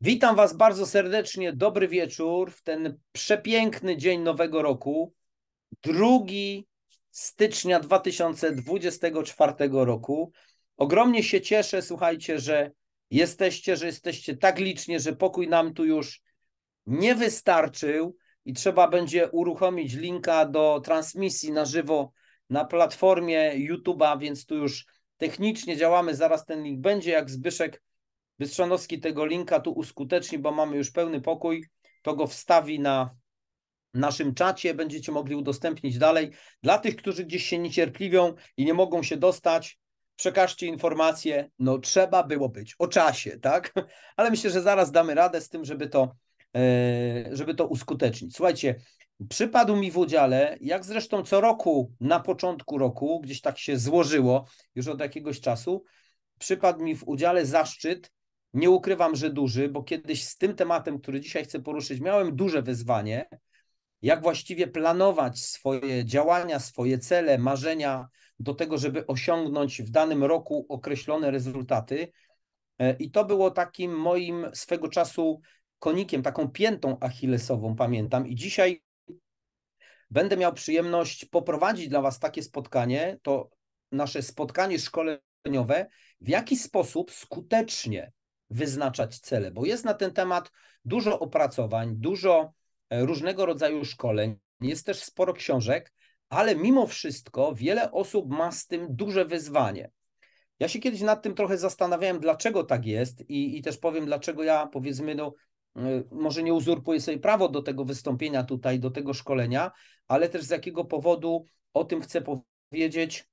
Witam Was bardzo serdecznie. Dobry wieczór w ten przepiękny dzień Nowego Roku. 2 stycznia 2024 roku. Ogromnie się cieszę, słuchajcie, że jesteście, że jesteście tak licznie, że pokój nam tu już nie wystarczył i trzeba będzie uruchomić linka do transmisji na żywo na platformie YouTube'a, więc tu już technicznie działamy. Zaraz ten link będzie, jak Zbyszek Bystrząowski tego linka tu uskuteczni, bo mamy już pełny pokój, to go wstawi na naszym czacie, będziecie mogli udostępnić dalej. Dla tych, którzy gdzieś się niecierpliwią i nie mogą się dostać, przekażcie informacje. No trzeba było być o czasie, tak? Ale myślę, że zaraz damy radę z tym, żeby to, e, żeby to uskutecznić. Słuchajcie, przypadł mi w udziale, jak zresztą co roku na początku roku, gdzieś tak się złożyło już od jakiegoś czasu, przypadł mi w udziale zaszczyt nie ukrywam, że duży, bo kiedyś z tym tematem, który dzisiaj chcę poruszyć, miałem duże wyzwanie, jak właściwie planować swoje działania, swoje cele, marzenia do tego, żeby osiągnąć w danym roku określone rezultaty. E, I to było takim moim swego czasu konikiem, taką piętą achillesową, pamiętam. I dzisiaj będę miał przyjemność poprowadzić dla Was takie spotkanie, to nasze spotkanie szkoleniowe, w jaki sposób skutecznie wyznaczać cele, bo jest na ten temat dużo opracowań, dużo e, różnego rodzaju szkoleń, jest też sporo książek, ale mimo wszystko wiele osób ma z tym duże wyzwanie. Ja się kiedyś nad tym trochę zastanawiałem, dlaczego tak jest, i, i też powiem, dlaczego ja powiedzmy, no, e, może nie uzurpuję sobie prawo do tego wystąpienia tutaj, do tego szkolenia, ale też z jakiego powodu o tym chcę powiedzieć,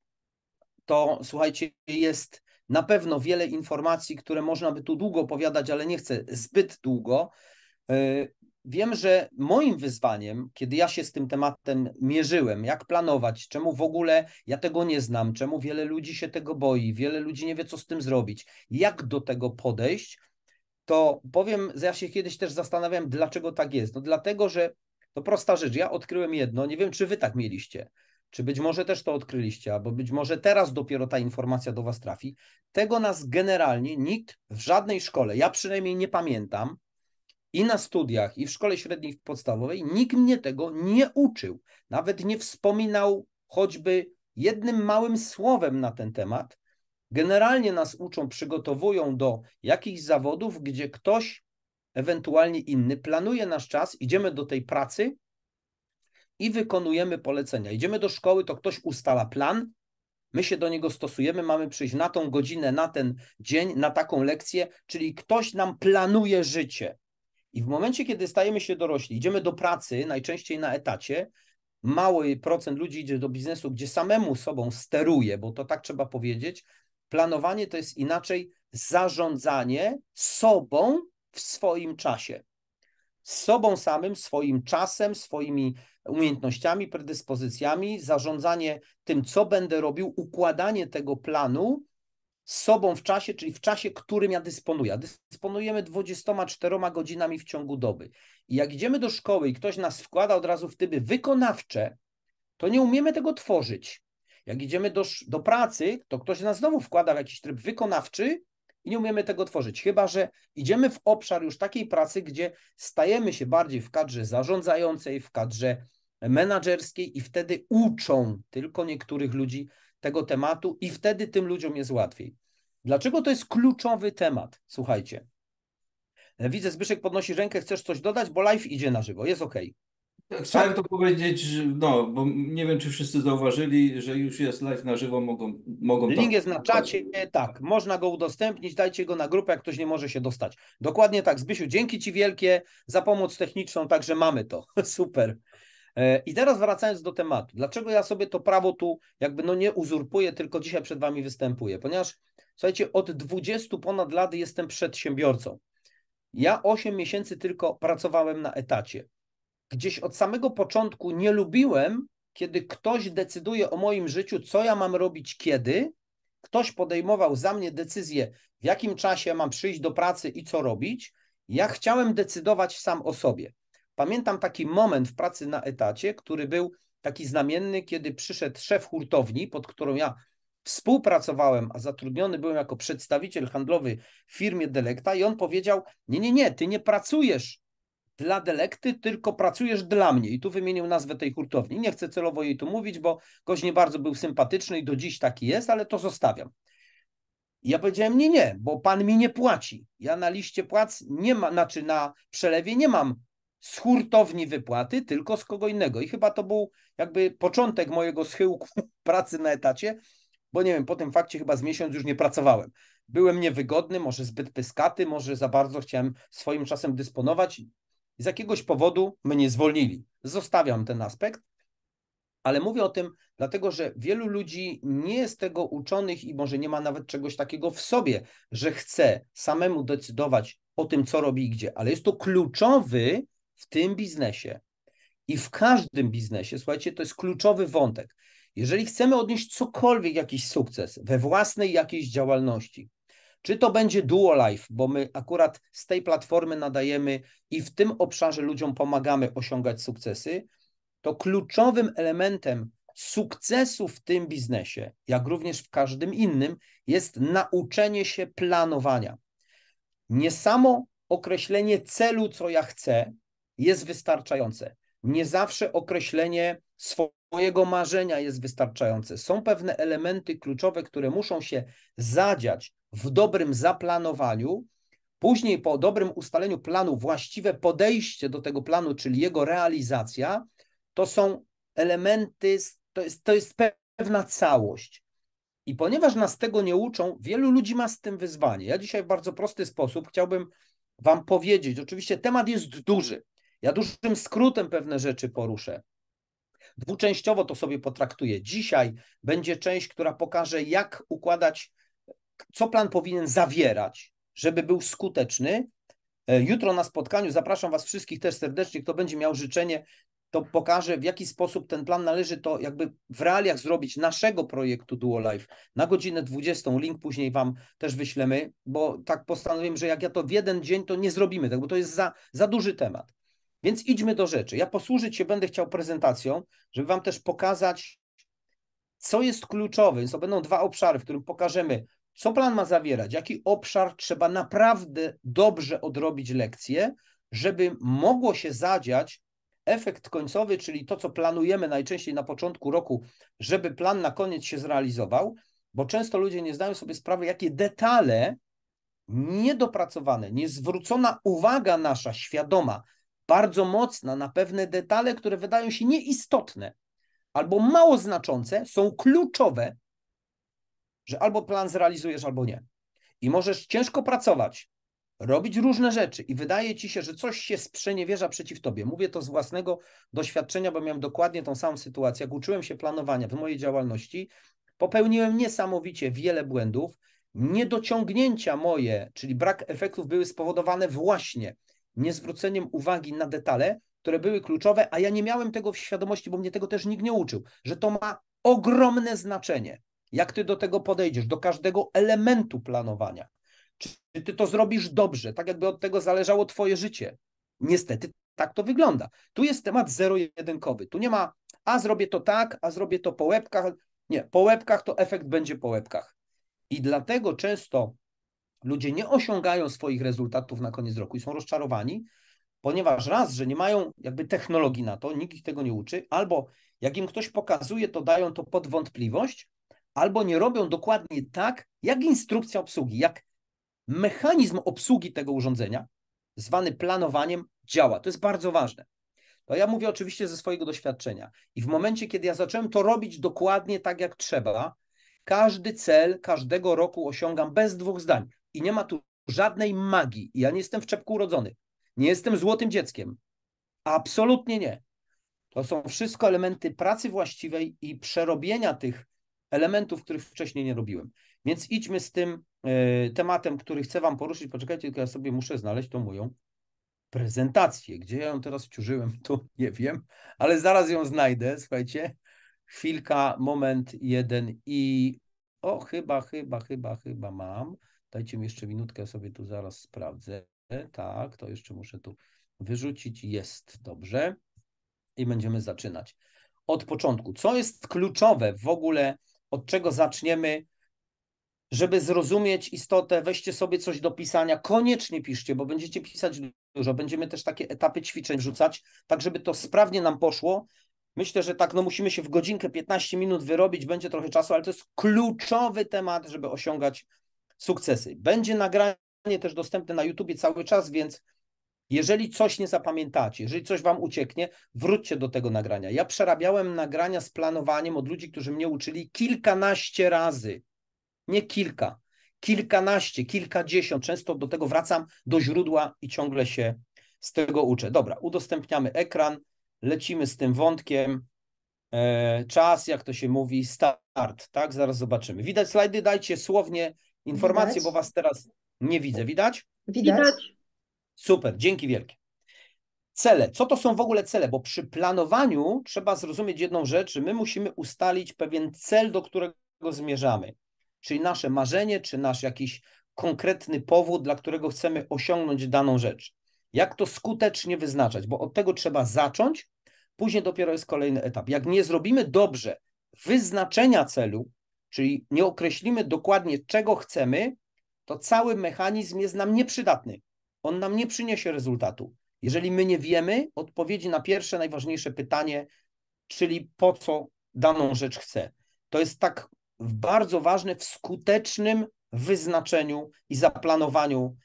to słuchajcie, jest na pewno wiele informacji, które można by tu długo opowiadać, ale nie chcę zbyt długo. E, wiem, że moim wyzwaniem, kiedy ja się z tym tematem mierzyłem, jak planować, czemu w ogóle ja tego nie znam, czemu wiele ludzi się tego boi, wiele ludzi nie wie, co z tym zrobić, jak do tego podejść, to powiem, że ja się kiedyś też zastanawiałem, dlaczego tak jest. No dlatego, że to no, prosta rzecz. Ja odkryłem jedno, nie wiem, czy wy tak mieliście, czy być może też to odkryliście, albo być może teraz dopiero ta informacja do Was trafi? Tego nas generalnie nikt w żadnej szkole, ja przynajmniej nie pamiętam, i na studiach, i w szkole średniej, i podstawowej, nikt mnie tego nie uczył. Nawet nie wspominał choćby jednym małym słowem na ten temat. Generalnie nas uczą, przygotowują do jakichś zawodów, gdzie ktoś, ewentualnie inny, planuje nasz czas, idziemy do tej pracy i wykonujemy polecenia. Idziemy do szkoły, to ktoś ustala plan, my się do niego stosujemy, mamy przyjść na tą godzinę, na ten dzień, na taką lekcję, czyli ktoś nam planuje życie. I w momencie, kiedy stajemy się dorośli, idziemy do pracy, najczęściej na etacie, mały procent ludzi idzie do biznesu, gdzie samemu sobą steruje, bo to tak trzeba powiedzieć. Planowanie to jest inaczej zarządzanie sobą w swoim czasie. Z sobą samym, swoim czasem, swoimi umiejętnościami, predyspozycjami, zarządzanie tym, co będę robił, układanie tego planu z sobą w czasie, czyli w czasie, którym ja dysponuję. Dysponujemy 24 godzinami w ciągu doby. I jak idziemy do szkoły i ktoś nas wkłada od razu w typy wykonawcze, to nie umiemy tego tworzyć. Jak idziemy do, do pracy, to ktoś nas znowu wkłada w jakiś tryb wykonawczy i nie umiemy tego tworzyć, chyba że idziemy w obszar już takiej pracy, gdzie stajemy się bardziej w kadrze zarządzającej, w kadrze menadżerskiej i wtedy uczą tylko niektórych ludzi tego tematu i wtedy tym ludziom jest łatwiej. Dlaczego to jest kluczowy temat? Słuchajcie. Widzę, Zbyszek podnosi rękę, chcesz coś dodać, bo live idzie na żywo, jest ok. Tak, chciałem to powiedzieć, że- no, bo nie wiem, czy wszyscy zauważyli, że już jest live na żywo, mogą, mogą Link jest na czacie, tak, można go udostępnić, dajcie go na grupę, jak ktoś nie może się dostać. Dokładnie tak, Zbysiu, dzięki Ci wielkie za pomoc techniczną, także mamy to, super. E, I teraz wracając do tematu, dlaczego ja sobie to prawo tu jakby no nie uzurpuję, tylko dzisiaj przed Wami występuję, ponieważ słuchajcie, od 20 ponad lat jestem przedsiębiorcą. Ja 8 miesięcy tylko pracowałem na etacie gdzieś od samego początku nie lubiłem, kiedy ktoś decyduje o moim życiu, co ja mam robić kiedy, ktoś podejmował za mnie decyzję, w jakim czasie mam przyjść do pracy i co robić. Ja chciałem decydować sam o sobie. Pamiętam taki moment w pracy na etacie, który był taki znamienny, kiedy przyszedł szef hurtowni, pod którą ja współpracowałem, a zatrudniony byłem jako przedstawiciel handlowy w firmie Delekta i on powiedział: "Nie, nie, nie, ty nie pracujesz dla delekty, tylko pracujesz dla mnie. I tu wymienił nazwę tej hurtowni. Nie chcę celowo jej tu mówić, bo gość nie bardzo był sympatyczny i do dziś taki jest, ale to zostawiam. ja powiedziałem, nie, nie, bo pan mi nie płaci. Ja na liście płac nie ma, znaczy na przelewie nie mam z hurtowni wypłaty, tylko z kogo innego. I chyba to był jakby początek mojego schyłku pracy na etacie, bo nie wiem, po tym fakcie chyba z miesiąc już nie pracowałem. Byłem niewygodny, może zbyt pyskaty, może za bardzo chciałem swoim czasem dysponować z jakiegoś powodu mnie zwolnili. Zostawiam ten aspekt, ale mówię o tym dlatego, że wielu ludzi nie jest tego uczonych i może nie ma nawet czegoś takiego w sobie, że chce samemu decydować o tym, co robi i gdzie, ale jest to kluczowy w tym biznesie. I w każdym biznesie, słuchajcie, to jest kluczowy wątek. Jeżeli chcemy odnieść cokolwiek jakiś sukces we własnej jakiejś działalności, czy to będzie Duo Life, bo my akurat z tej platformy nadajemy i w tym obszarze ludziom pomagamy osiągać sukcesy, to kluczowym elementem sukcesu w tym biznesie, jak również w każdym innym, jest nauczenie się planowania. Nie samo określenie celu, co ja chcę, jest wystarczające. Nie zawsze określenie swojego mojego marzenia jest wystarczające. Są pewne elementy kluczowe, które muszą się zadziać w dobrym zaplanowaniu, później po dobrym ustaleniu planu, właściwe podejście do tego planu, czyli jego realizacja, to są elementy, to jest, to jest pewna całość. I ponieważ nas tego nie uczą, wielu ludzi ma z tym wyzwanie. Ja dzisiaj w bardzo prosty sposób chciałbym Wam powiedzieć. Oczywiście temat jest duży. Ja dużym skrótem pewne rzeczy poruszę. Dwuczęściowo to sobie potraktuję. Dzisiaj będzie część, która pokaże, jak układać, co plan powinien zawierać, żeby był skuteczny. E, jutro na spotkaniu zapraszam Was wszystkich też serdecznie. Kto będzie miał życzenie, to pokażę, w jaki sposób ten plan należy to jakby w realiach zrobić naszego projektu Duo Life na godzinę 20. Link później Wam też wyślemy, bo tak postanowiłem, że jak ja to w jeden dzień, to nie zrobimy tego, bo to jest za, za duży temat. Więc idźmy do rzeczy. Ja posłużyć się będę chciał prezentacją, żeby Wam też pokazać, co jest kluczowe. Więc to będą dwa obszary, w którym pokażemy, co plan ma zawierać, jaki obszar trzeba naprawdę dobrze odrobić lekcję, żeby mogło się zadziać efekt końcowy, czyli to, co planujemy najczęściej na początku roku, żeby plan na koniec się zrealizował, bo często ludzie nie zdają sobie sprawy, jakie detale niedopracowane, niezwrócona uwaga nasza świadoma bardzo mocna na pewne detale, które wydają się nieistotne albo mało znaczące, są kluczowe, że albo plan zrealizujesz, albo nie. I możesz ciężko pracować, robić różne rzeczy i wydaje ci się, że coś się sprzeniewierza przeciw tobie. Mówię to z własnego doświadczenia, bo miałem dokładnie tą samą sytuację. Jak uczyłem się planowania w mojej działalności, popełniłem niesamowicie wiele błędów. Niedociągnięcia moje, czyli brak efektów, były spowodowane właśnie niezwróceniem uwagi na detale, które były kluczowe, a ja nie miałem tego w świadomości, bo mnie tego też nikt nie uczył, że to ma ogromne znaczenie, jak ty do tego podejdziesz, do każdego elementu planowania. Czy ty to zrobisz dobrze, tak jakby od tego zależało twoje życie. Niestety tak to wygląda. Tu jest temat zero-jedynkowy. Tu nie ma, a zrobię to tak, a zrobię to po łebkach. Nie, po łebkach to efekt będzie po łebkach. I dlatego często ludzie nie osiągają swoich rezultatów na koniec roku i są rozczarowani, ponieważ raz, że nie mają jakby technologii na to, nikt ich tego nie uczy, albo jak im ktoś pokazuje, to dają to pod wątpliwość, albo nie robią dokładnie tak, jak instrukcja obsługi, jak mechanizm obsługi tego urządzenia, zwany planowaniem, działa. To jest bardzo ważne. To ja mówię oczywiście ze swojego doświadczenia. I w momencie, kiedy ja zacząłem to robić dokładnie tak, jak trzeba, każdy cel każdego roku osiągam bez dwóch zdań i nie ma tu żadnej magii. Ja nie jestem w czepku urodzony. Nie jestem złotym dzieckiem. Absolutnie nie. To są wszystko elementy pracy właściwej i przerobienia tych elementów, których wcześniej nie robiłem. Więc idźmy z tym y, tematem, który chcę Wam poruszyć. Poczekajcie, tylko ja sobie muszę znaleźć tą moją prezentację. Gdzie ja ją teraz ciurzyłem, to nie wiem, ale zaraz ją znajdę. Słuchajcie, chwilka, moment jeden i. O, chyba, chyba, chyba, chyba mam. Dajcie mi jeszcze minutkę, ja sobie tu zaraz sprawdzę. Tak, to jeszcze muszę tu wyrzucić. Jest, dobrze. I będziemy zaczynać. Od początku. Co jest kluczowe w ogóle, od czego zaczniemy, żeby zrozumieć istotę, weźcie sobie coś do pisania. Koniecznie piszcie, bo będziecie pisać dużo. Będziemy też takie etapy ćwiczeń wrzucać, tak żeby to sprawnie nam poszło. Myślę, że tak, no musimy się w godzinkę 15 minut wyrobić, będzie trochę czasu, ale to jest kluczowy temat, żeby osiągać sukcesy. Będzie nagranie też dostępne na YouTube cały czas, więc jeżeli coś nie zapamiętacie, jeżeli coś wam ucieknie, wróćcie do tego nagrania. Ja przerabiałem nagrania z planowaniem od ludzi, którzy mnie uczyli kilkanaście razy. Nie kilka, kilkanaście, kilkadziesiąt. Często do tego wracam do źródła i ciągle się z tego uczę. Dobra, udostępniamy ekran, lecimy z tym wątkiem. E, czas, jak to się mówi, start, tak? Zaraz zobaczymy. Widać slajdy, dajcie słownie informacje, Widać? bo Was teraz nie widzę. Widać? Widać. Super, dzięki wielkie. Cele. Co to są w ogóle cele? Bo przy planowaniu trzeba zrozumieć jedną rzecz, że my musimy ustalić pewien cel, do którego zmierzamy. Czyli nasze marzenie, czy nasz jakiś konkretny powód, dla którego chcemy osiągnąć daną rzecz. Jak to skutecznie wyznaczać? Bo od tego trzeba zacząć, później dopiero jest kolejny etap. Jak nie zrobimy dobrze wyznaczenia celu, czyli nie określimy dokładnie, czego chcemy, to cały mechanizm jest nam nieprzydatny. On nam nie przyniesie rezultatu. Jeżeli my nie wiemy odpowiedzi na pierwsze, najważniejsze pytanie, czyli po co daną rzecz chcę. To jest tak bardzo ważne w skutecznym wyznaczeniu i zaplanowaniu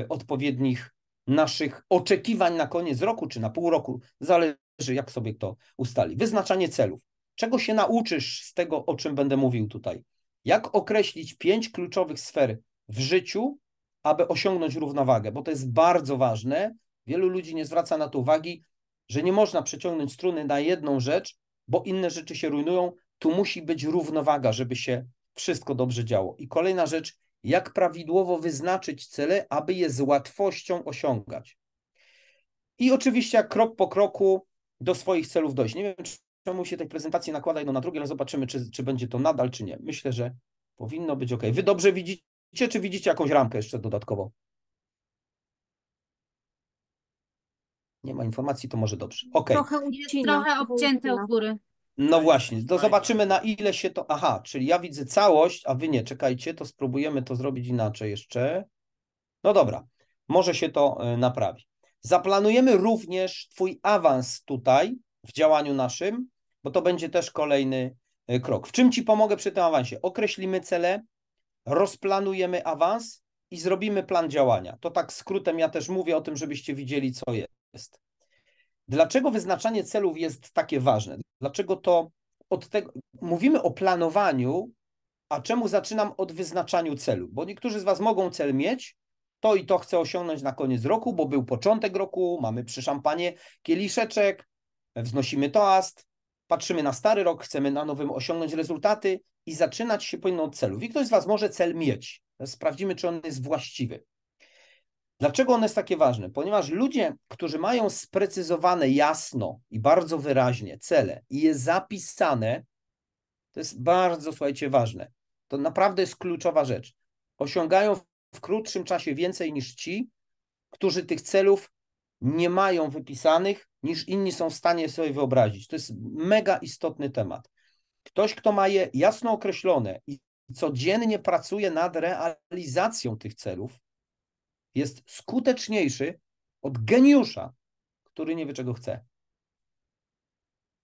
y, odpowiednich naszych oczekiwań na koniec roku czy na pół roku, zależy jak sobie to ustali. Wyznaczanie celów. Czego się nauczysz z tego, o czym będę mówił tutaj? Jak określić pięć kluczowych sfer w życiu, aby osiągnąć równowagę? Bo to jest bardzo ważne. Wielu ludzi nie zwraca na to uwagi, że nie można przeciągnąć struny na jedną rzecz, bo inne rzeczy się rujnują. Tu musi być równowaga, żeby się wszystko dobrze działo. I kolejna rzecz, jak prawidłowo wyznaczyć cele, aby je z łatwością osiągać. I oczywiście, jak krok po kroku do swoich celów dojść. Nie wiem, czemu się tej prezentacji nakłada jedno na drugie, ale zobaczymy, czy, czy będzie to nadal, czy nie. Myślę, że powinno być ok. Wy dobrze widzicie, czy widzicie jakąś ramkę jeszcze dodatkowo? Nie ma informacji, to może dobrze. Ok. Trochę, ucina, trochę obcięte u góry. No właśnie, to zobaczymy na ile się to. Aha, czyli ja widzę całość, a wy nie, czekajcie, to spróbujemy to zrobić inaczej jeszcze. No dobra, może się to e, naprawi. Zaplanujemy również Twój awans tutaj w działaniu naszym bo to będzie też kolejny e, krok. W czym Ci pomogę przy tym awansie? Określimy cele, rozplanujemy awans i zrobimy plan działania. To tak skrótem ja też mówię o tym, żebyście widzieli, co jest. Dlaczego wyznaczanie celów jest takie ważne? Dlaczego to od tego mówimy o planowaniu, a czemu zaczynam od wyznaczania celu? Bo niektórzy z Was mogą cel mieć, to i to chcę osiągnąć na koniec roku, bo był początek roku, mamy przy szampanie kieliszeczek, wznosimy toast, patrzymy na stary rok, chcemy na nowym osiągnąć rezultaty i zaczynać się powinno od celów. I ktoś z Was może cel mieć. Sprawdzimy, czy on jest właściwy. Dlaczego on jest takie ważne? Ponieważ ludzie, którzy mają sprecyzowane jasno i bardzo wyraźnie cele i je zapisane, to jest bardzo, słuchajcie, ważne. To naprawdę jest kluczowa rzecz. Osiągają w krótszym czasie więcej niż ci, którzy tych celów nie mają wypisanych niż inni są w stanie sobie wyobrazić. To jest mega istotny temat. Ktoś, kto ma je jasno określone i codziennie pracuje nad realizacją tych celów, jest skuteczniejszy od geniusza, który nie wie, czego chce.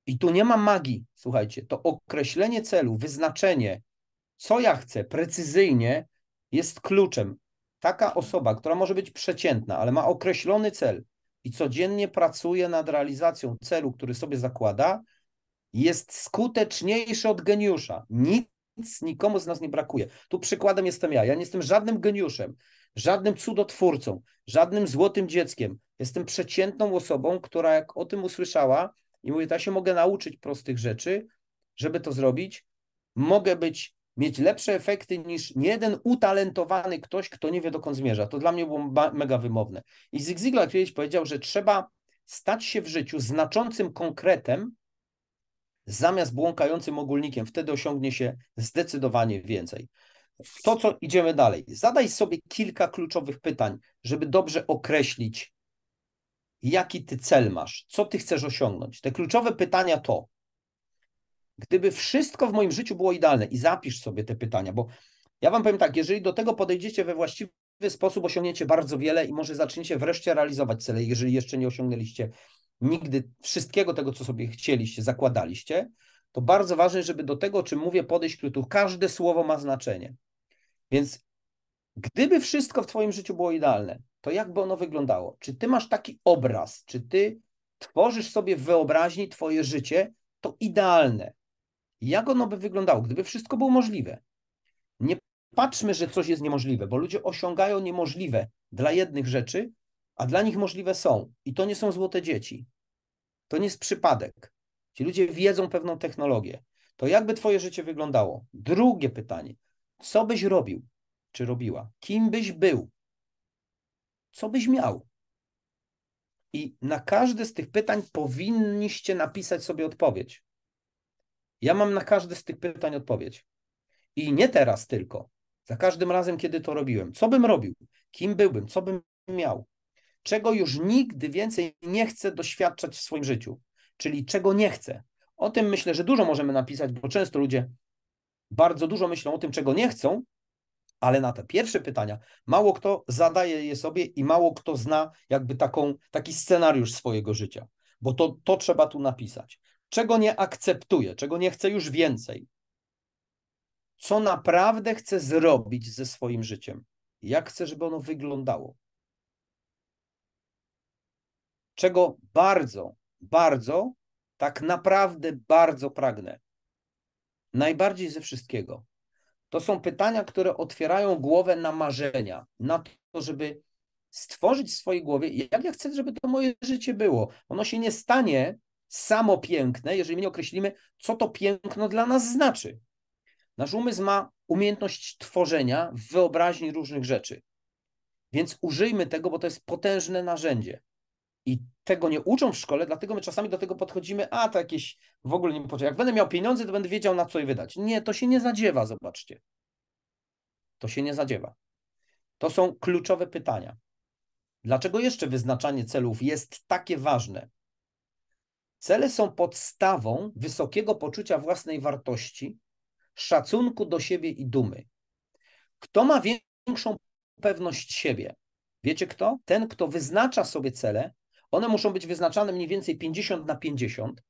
I tu nie ma magii, słuchajcie. To określenie celu, wyznaczenie, co ja chcę precyzyjnie, jest kluczem. Taka osoba, która może być przeciętna, ale ma określony cel, i codziennie pracuje nad realizacją celu, który sobie zakłada, jest skuteczniejszy od geniusza. Nic nikomu z nas nie brakuje. Tu przykładem jestem ja. Ja nie jestem żadnym geniuszem, żadnym cudotwórcą, żadnym złotym dzieckiem. Jestem przeciętną osobą, która jak o tym usłyszała i mówi, ja się mogę nauczyć prostych rzeczy, żeby to zrobić, mogę być mieć lepsze efekty niż jeden utalentowany ktoś, kto nie wie dokąd zmierza. To dla mnie było mega wymowne. I Zig Ziglar kiedyś powiedział, że trzeba stać się w życiu znaczącym konkretem zamiast błąkającym ogólnikiem. Wtedy osiągnie się zdecydowanie więcej. To, co idziemy dalej. Zadaj sobie kilka kluczowych pytań, żeby dobrze określić, jaki ty cel masz, co ty chcesz osiągnąć. Te kluczowe pytania to, Gdyby wszystko w moim życiu było idealne i zapisz sobie te pytania, bo ja Wam powiem tak, jeżeli do tego podejdziecie we właściwy sposób, osiągniecie bardzo wiele i może zaczniecie wreszcie realizować cele, jeżeli jeszcze nie osiągnęliście nigdy wszystkiego tego, co sobie chcieliście, zakładaliście, to bardzo ważne, żeby do tego, o czym mówię, podejść krótko. Każde słowo ma znaczenie. Więc gdyby wszystko w Twoim życiu było idealne, to jakby ono wyglądało? Czy Ty masz taki obraz? Czy Ty tworzysz sobie w wyobraźni Twoje życie? To idealne. Jak ono by wyglądało, gdyby wszystko było możliwe? Nie patrzmy, że coś jest niemożliwe, bo ludzie osiągają niemożliwe dla jednych rzeczy, a dla nich możliwe są. I to nie są złote dzieci. To nie jest przypadek. Ci ludzie wiedzą pewną technologię. To jakby twoje życie wyglądało? Drugie pytanie. Co byś robił, czy robiła? Kim byś był? Co byś miał? I na każde z tych pytań powinniście napisać sobie odpowiedź. Ja mam na każde z tych pytań odpowiedź. I nie teraz tylko. Za każdym razem, kiedy to robiłem. Co bym robił? Kim byłbym? Co bym miał? Czego już nigdy więcej nie chcę doświadczać w swoim życiu? Czyli czego nie chcę? O tym myślę, że dużo możemy napisać, bo często ludzie bardzo dużo myślą o tym, czego nie chcą, ale na te pierwsze pytania mało kto zadaje je sobie i mało kto zna jakby taką, taki scenariusz swojego życia, bo to, to trzeba tu napisać czego nie akceptuję, czego nie chce już więcej, co naprawdę chcę zrobić ze swoim życiem, jak chce, żeby ono wyglądało, czego bardzo, bardzo, tak naprawdę bardzo pragnę. Najbardziej ze wszystkiego. To są pytania, które otwierają głowę na marzenia, na to, żeby stworzyć w swojej głowie, jak ja chcę, żeby to moje życie było. Ono się nie stanie samo piękne, jeżeli my nie określimy, co to piękno dla nas znaczy. Nasz umysł ma umiejętność tworzenia w wyobraźni różnych rzeczy. Więc użyjmy tego, bo to jest potężne narzędzie. I tego nie uczą w szkole, dlatego my czasami do tego podchodzimy, a to jakieś w ogóle nie potrzebne. Jak będę miał pieniądze, to będę wiedział, na co je wydać. Nie, to się nie zadziewa, zobaczcie. To się nie zadziewa. To są kluczowe pytania. Dlaczego jeszcze wyznaczanie celów jest takie ważne? Cele są podstawą wysokiego poczucia własnej wartości, szacunku do siebie i dumy. Kto ma większą pewność siebie? Wiecie kto? Ten, kto wyznacza sobie cele, one muszą być wyznaczane mniej więcej 50 na 50,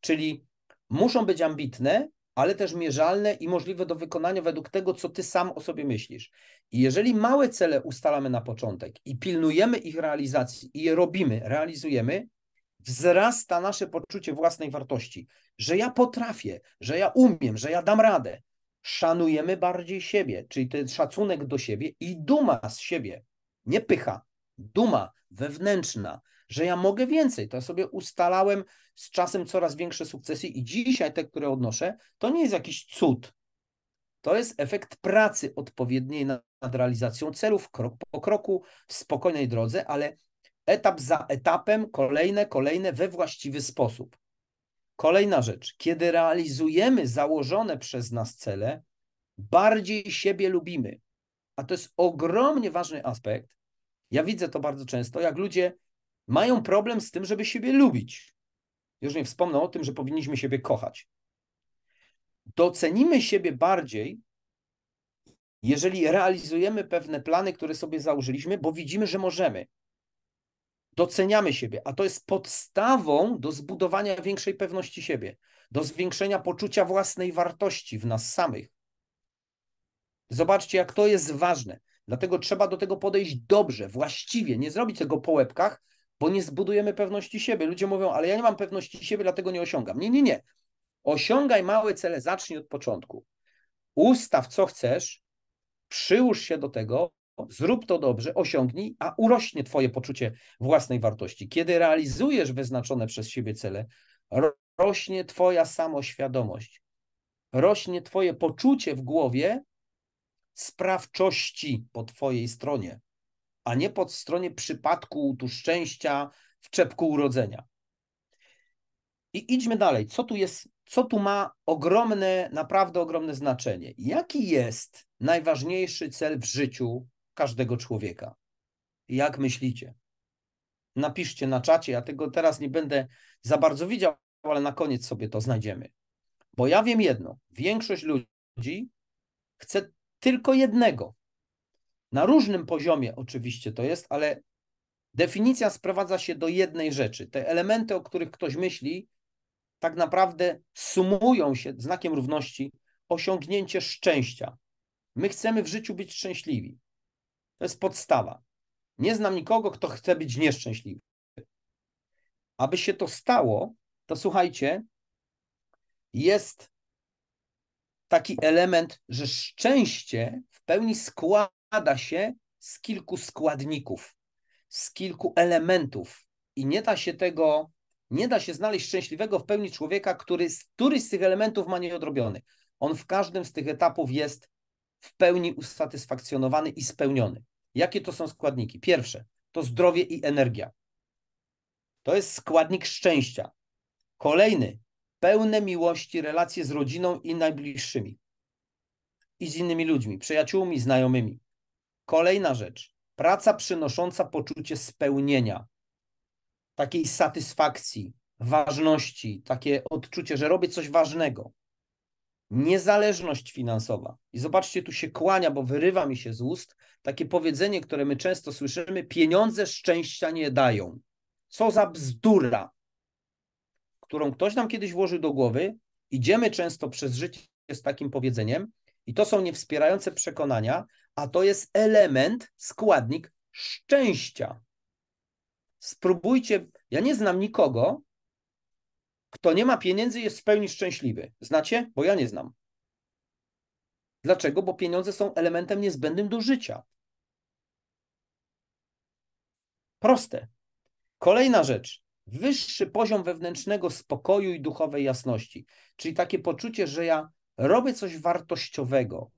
czyli muszą być ambitne, ale też mierzalne i możliwe do wykonania według tego, co ty sam o sobie myślisz. I jeżeli małe cele ustalamy na początek i pilnujemy ich realizacji i je robimy, realizujemy, wzrasta nasze poczucie własnej wartości, że ja potrafię, że ja umiem, że ja dam radę. Szanujemy bardziej siebie, czyli ten szacunek do siebie i duma z siebie, nie pycha, duma wewnętrzna, że ja mogę więcej. To ja sobie ustalałem z czasem coraz większe sukcesy i dzisiaj te, które odnoszę, to nie jest jakiś cud. To jest efekt pracy odpowiedniej nad realizacją celów, krok po kroku, w spokojnej drodze, ale etap za etapem, kolejne, kolejne we właściwy sposób. Kolejna rzecz, kiedy realizujemy założone przez nas cele, bardziej siebie lubimy. A to jest ogromnie ważny aspekt. Ja widzę to bardzo często, jak ludzie mają problem z tym, żeby siebie lubić. Już nie wspomnę o tym, że powinniśmy siebie kochać. Docenimy siebie bardziej, jeżeli realizujemy pewne plany, które sobie założyliśmy, bo widzimy, że możemy. Doceniamy siebie, a to jest podstawą do zbudowania większej pewności siebie, do zwiększenia poczucia własnej wartości w nas samych. Zobaczcie, jak to jest ważne. Dlatego trzeba do tego podejść dobrze, właściwie, nie zrobić tego po łebkach, bo nie zbudujemy pewności siebie. Ludzie mówią, ale ja nie mam pewności siebie, dlatego nie osiągam. Nie, nie, nie. Osiągaj małe cele, zacznij od początku. Ustaw, co chcesz, przyłóż się do tego zrób to dobrze, osiągnij, a urośnie Twoje poczucie własnej wartości. Kiedy realizujesz wyznaczone przez siebie cele, rośnie Twoja samoświadomość, rośnie Twoje poczucie w głowie sprawczości po Twojej stronie, a nie po stronie przypadku, tu szczęścia, w czepku urodzenia. I idźmy dalej. Co tu jest, co tu ma ogromne, naprawdę ogromne znaczenie? Jaki jest najważniejszy cel w życiu każdego człowieka. Jak myślicie? Napiszcie na czacie, ja tego teraz nie będę za bardzo widział, ale na koniec sobie to znajdziemy. Bo ja wiem jedno: większość ludzi chce tylko jednego. Na różnym poziomie oczywiście to jest, ale definicja sprowadza się do jednej rzeczy. Te elementy, o których ktoś myśli, tak naprawdę sumują się znakiem równości osiągnięcie szczęścia. My chcemy w życiu być szczęśliwi. To jest podstawa. Nie znam nikogo, kto chce być nieszczęśliwy. Aby się to stało, to słuchajcie, jest taki element, że szczęście w pełni składa się z kilku składników, z kilku elementów i nie da się tego, nie da się znaleźć szczęśliwego w pełni człowieka, który któryś z tych elementów ma nieodrobiony. On w każdym z tych etapów jest w pełni usatysfakcjonowany i spełniony. Jakie to są składniki? Pierwsze to zdrowie i energia. To jest składnik szczęścia. Kolejny pełne miłości, relacje z rodziną i najbliższymi i z innymi ludźmi, przyjaciółmi, znajomymi. Kolejna rzecz praca przynosząca poczucie spełnienia, takiej satysfakcji, ważności, takie odczucie, że robię coś ważnego niezależność finansowa. I zobaczcie, tu się kłania, bo wyrywa mi się z ust takie powiedzenie, które my często słyszymy: pieniądze szczęścia nie dają. Co za bzdura, którą ktoś nam kiedyś włożył do głowy. Idziemy często przez życie z takim powiedzeniem, i to są niewspierające przekonania, a to jest element, składnik szczęścia. Spróbujcie, ja nie znam nikogo, kto nie ma pieniędzy, jest w pełni szczęśliwy. Znacie? Bo ja nie znam. Dlaczego? Bo pieniądze są elementem niezbędnym do życia. Proste. Kolejna rzecz. Wyższy poziom wewnętrznego spokoju i duchowej jasności, czyli takie poczucie, że ja robię coś wartościowego,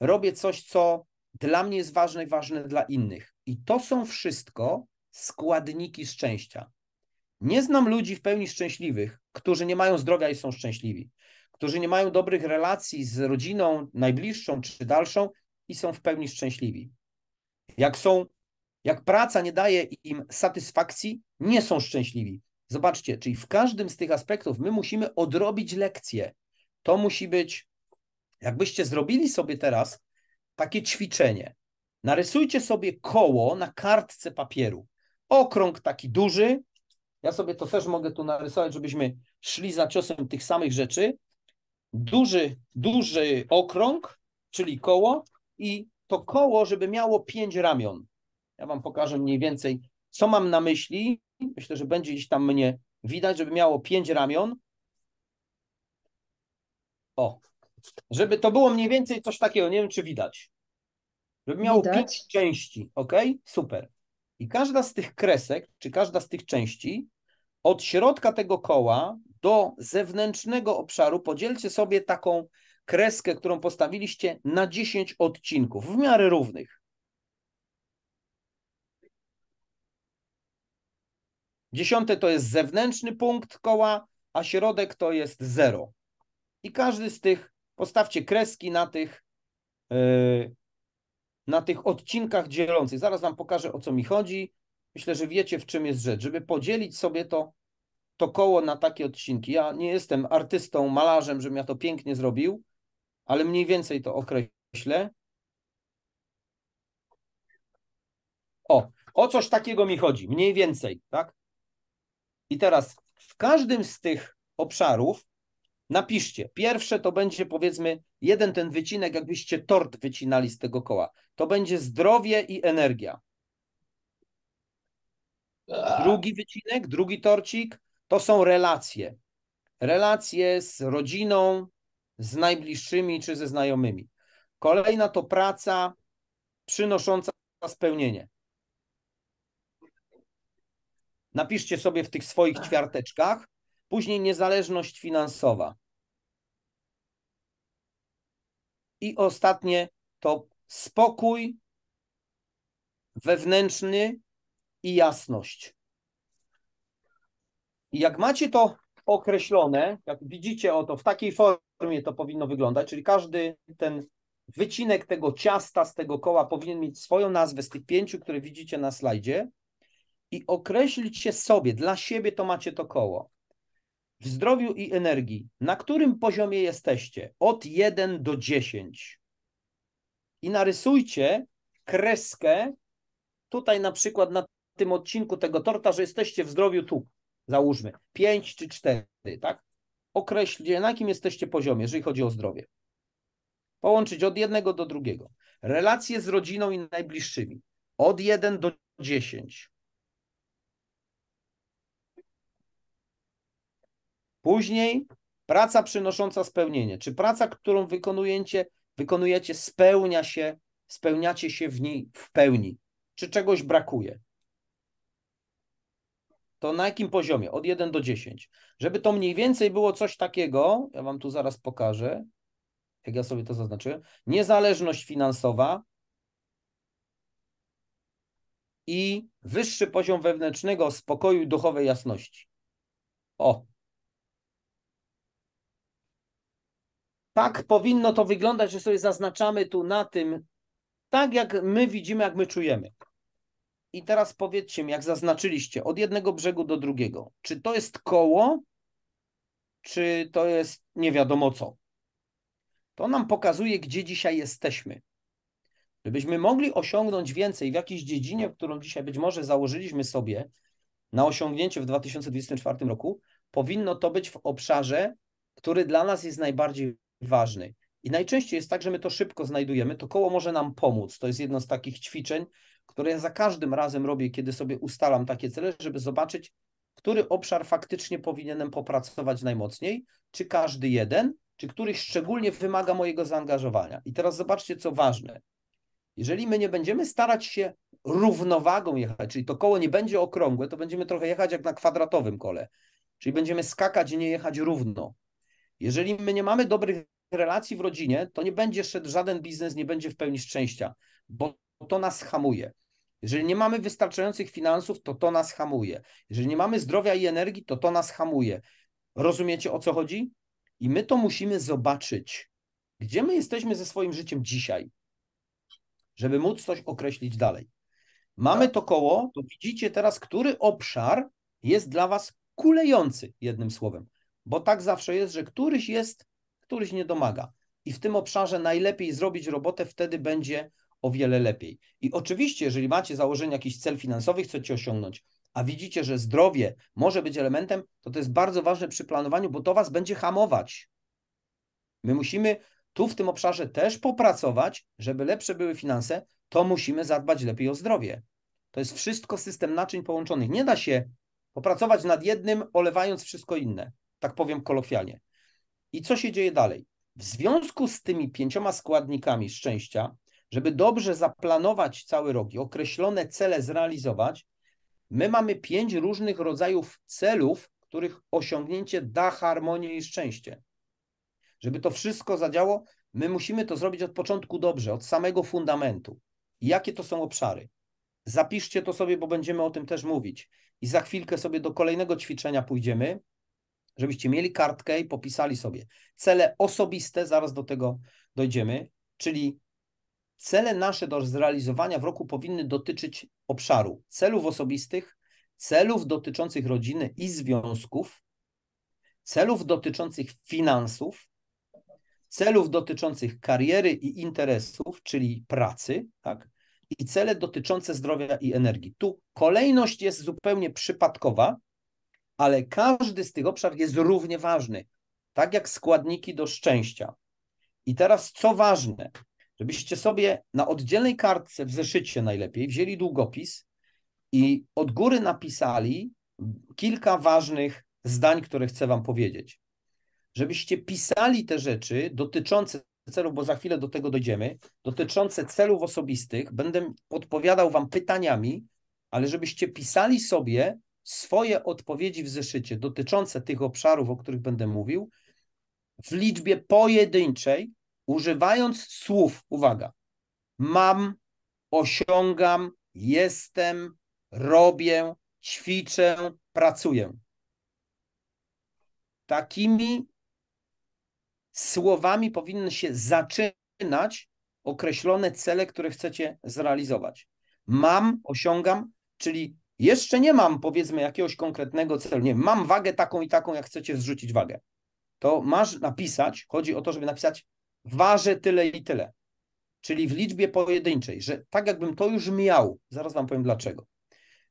robię coś, co dla mnie jest ważne i ważne dla innych. I to są wszystko składniki szczęścia. Nie znam ludzi w pełni szczęśliwych, którzy nie mają zdrowia i są szczęśliwi, którzy nie mają dobrych relacji z rodziną najbliższą czy dalszą i są w pełni szczęśliwi. Jak są, jak praca nie daje im satysfakcji, nie są szczęśliwi. Zobaczcie, czyli w każdym z tych aspektów my musimy odrobić lekcję. To musi być, jakbyście zrobili sobie teraz takie ćwiczenie. Narysujcie sobie koło na kartce papieru. Okrąg taki duży, ja sobie to też mogę tu narysować, żebyśmy szli za ciosem tych samych rzeczy. Duży, duży okrąg, czyli koło i to koło, żeby miało pięć ramion. Ja Wam pokażę mniej więcej, co mam na myśli. Myślę, że będzie gdzieś tam mnie widać, żeby miało pięć ramion. O, żeby to było mniej więcej coś takiego, nie wiem czy widać. Żeby miało widać. pięć części, ok? Super. I każda z tych kresek, czy każda z tych części, od środka tego koła do zewnętrznego obszaru podzielcie sobie taką kreskę, którą postawiliście na 10 odcinków w miarę równych. Dziesiąte to jest zewnętrzny punkt koła, a środek to jest 0. I każdy z tych, postawcie kreski na tych yy, na tych odcinkach dzielących. Zaraz Wam pokażę, o co mi chodzi. Myślę, że wiecie, w czym jest rzecz. Żeby podzielić sobie to, to koło na takie odcinki. Ja nie jestem artystą, malarzem, żebym ja to pięknie zrobił, ale mniej więcej to określę. O, o coś takiego mi chodzi, mniej więcej, tak? I teraz w każdym z tych obszarów Napiszcie. Pierwsze to będzie powiedzmy jeden ten wycinek, jakbyście tort wycinali z tego koła. To będzie zdrowie i energia. Drugi wycinek, drugi torcik to są relacje. Relacje z rodziną, z najbliższymi czy ze znajomymi. Kolejna to praca przynosząca spełnienie. Napiszcie sobie w tych swoich tak. ćwiarteczkach. Później niezależność finansowa. I ostatnie to spokój wewnętrzny i jasność. jak macie to określone, jak widzicie oto, w takiej formie to powinno wyglądać, czyli każdy ten wycinek tego ciasta z tego koła powinien mieć swoją nazwę z tych pięciu, które widzicie na slajdzie i określić się sobie, dla siebie to macie to koło w zdrowiu i energii, na którym poziomie jesteście? Od 1 do 10. I narysujcie kreskę tutaj na przykład na tym odcinku tego torta, że jesteście w zdrowiu tu, załóżmy, 5 czy 4, tak? Określcie, na jakim jesteście poziomie, jeżeli chodzi o zdrowie. Połączyć od jednego do drugiego. Relacje z rodziną i najbliższymi. Od 1 do 10. Później praca przynosząca spełnienie. Czy praca, którą wykonujecie, wykonujecie spełnia się, spełniacie się w niej w pełni? Czy czegoś brakuje? To na jakim poziomie? Od 1 do 10. Żeby to mniej więcej było coś takiego, ja Wam tu zaraz pokażę, jak ja sobie to zaznaczyłem. Niezależność finansowa, i wyższy poziom wewnętrznego spokoju duchowej jasności. O, tak powinno to wyglądać, że sobie zaznaczamy tu na tym, tak jak my widzimy, jak my czujemy. I teraz powiedzcie mi, jak zaznaczyliście, od jednego brzegu do drugiego, czy to jest koło, czy to jest nie wiadomo co. To nam pokazuje, gdzie dzisiaj jesteśmy. Gdybyśmy mogli osiągnąć więcej w jakiejś dziedzinie, którą dzisiaj być może założyliśmy sobie na osiągnięcie w 2024 roku, powinno to być w obszarze, który dla nas jest najbardziej ważny. I najczęściej jest tak, że my to szybko znajdujemy, to koło może nam pomóc. To jest jedno z takich ćwiczeń, które ja za każdym razem robię, kiedy sobie ustalam takie cele, żeby zobaczyć, który obszar faktycznie powinienem popracować najmocniej, czy każdy jeden, czy któryś szczególnie wymaga mojego zaangażowania. I teraz zobaczcie, co ważne. Jeżeli my nie będziemy starać się równowagą jechać, czyli to koło nie będzie okrągłe, to będziemy trochę jechać jak na kwadratowym kole. Czyli będziemy skakać i nie jechać równo. Jeżeli my nie mamy dobrych relacji w rodzinie, to nie będzie szedł żaden biznes, nie będzie w pełni szczęścia, bo to nas hamuje. Jeżeli nie mamy wystarczających finansów, to to nas hamuje. Jeżeli nie mamy zdrowia i energii, to to nas hamuje. Rozumiecie o co chodzi? I my to musimy zobaczyć. Gdzie my jesteśmy ze swoim życiem dzisiaj, żeby móc coś określić dalej? Mamy to koło, to widzicie teraz, który obszar jest dla Was kulejący, jednym słowem bo tak zawsze jest, że któryś jest, któryś nie domaga. I w tym obszarze najlepiej zrobić robotę, wtedy będzie o wiele lepiej. I oczywiście, jeżeli macie założenie jakiś cel finansowy, chcecie osiągnąć, a widzicie, że zdrowie może być elementem, to to jest bardzo ważne przy planowaniu, bo to was będzie hamować. My musimy tu w tym obszarze też popracować, żeby lepsze były finanse, to musimy zadbać lepiej o zdrowie. To jest wszystko system naczyń połączonych. Nie da się popracować nad jednym, olewając wszystko inne tak powiem kolokwialnie. I co się dzieje dalej? W związku z tymi pięcioma składnikami szczęścia, żeby dobrze zaplanować cały rok i określone cele zrealizować, my mamy pięć różnych rodzajów celów, których osiągnięcie da harmonię i szczęście. Żeby to wszystko zadziało, my musimy to zrobić od początku dobrze, od samego fundamentu. I jakie to są obszary? Zapiszcie to sobie, bo będziemy o tym też mówić. I za chwilkę sobie do kolejnego ćwiczenia pójdziemy, żebyście mieli kartkę i popisali sobie cele osobiste, zaraz do tego dojdziemy, czyli cele nasze do zrealizowania w roku powinny dotyczyć obszaru celów osobistych, celów dotyczących rodziny i związków, celów dotyczących finansów, celów dotyczących kariery i interesów, czyli pracy, tak? i cele dotyczące zdrowia i energii. Tu kolejność jest zupełnie przypadkowa, ale każdy z tych obszarów jest równie ważny, tak jak składniki do szczęścia. I teraz co ważne, żebyście sobie na oddzielnej kartce w zeszycie najlepiej wzięli długopis i od góry napisali kilka ważnych zdań, które chcę Wam powiedzieć. Żebyście pisali te rzeczy dotyczące celów, bo za chwilę do tego dojdziemy, dotyczące celów osobistych. Będę podpowiadał Wam pytaniami, ale żebyście pisali sobie swoje odpowiedzi w zeszycie dotyczące tych obszarów, o których będę mówił, w liczbie pojedynczej, używając słów, uwaga, mam, osiągam, jestem, robię, ćwiczę, pracuję. Takimi słowami powinny się zaczynać określone cele, które chcecie zrealizować. Mam, osiągam, czyli jeszcze nie mam, powiedzmy, jakiegoś konkretnego celu. Nie mam wagę taką i taką, jak chcecie zrzucić wagę. To masz napisać, chodzi o to, żeby napisać ważę tyle i tyle. Czyli w liczbie pojedynczej, że tak jakbym to już miał. Zaraz wam powiem dlaczego.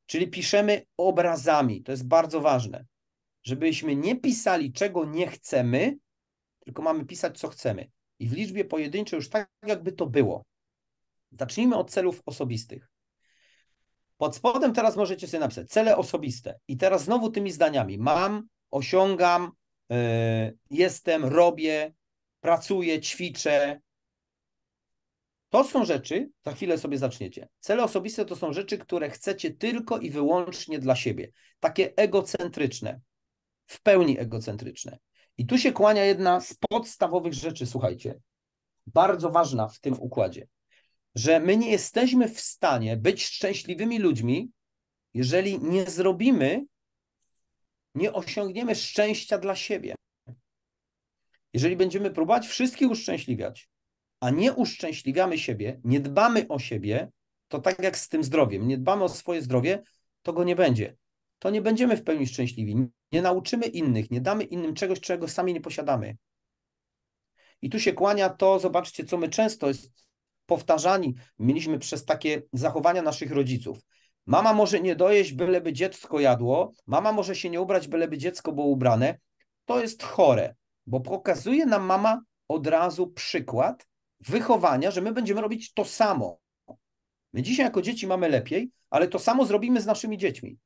Czyli piszemy obrazami. To jest bardzo ważne. Żebyśmy nie pisali, czego nie chcemy, tylko mamy pisać, co chcemy. I w liczbie pojedynczej już tak, jakby to było. Zacznijmy od celów osobistych. Pod spodem teraz możecie sobie napisać cele osobiste. I teraz znowu tymi zdaniami mam, osiągam, yy, jestem, robię, pracuję, ćwiczę. To są rzeczy, za chwilę sobie zaczniecie. Cele osobiste to są rzeczy, które chcecie tylko i wyłącznie dla siebie. Takie egocentryczne, w pełni egocentryczne. I tu się kłania jedna z podstawowych rzeczy, słuchajcie, bardzo ważna w tym układzie że my nie jesteśmy w stanie być szczęśliwymi ludźmi, jeżeli nie zrobimy, nie osiągniemy szczęścia dla siebie. Jeżeli będziemy próbować wszystkich uszczęśliwiać, a nie uszczęśliwiamy siebie, nie dbamy o siebie, to tak jak z tym zdrowiem, nie dbamy o swoje zdrowie, to go nie będzie. To nie będziemy w pełni szczęśliwi. Nie nauczymy innych, nie damy innym czegoś, czego sami nie posiadamy. I tu się kłania to, zobaczcie, co my często jest powtarzani mieliśmy przez takie zachowania naszych rodziców. Mama może nie dojeść, byleby dziecko jadło, mama może się nie ubrać, byleby dziecko było ubrane. To jest chore, bo pokazuje nam mama od razu przykład wychowania, że my będziemy robić to samo. My dzisiaj jako dzieci mamy lepiej, ale to samo zrobimy z naszymi dziećmi.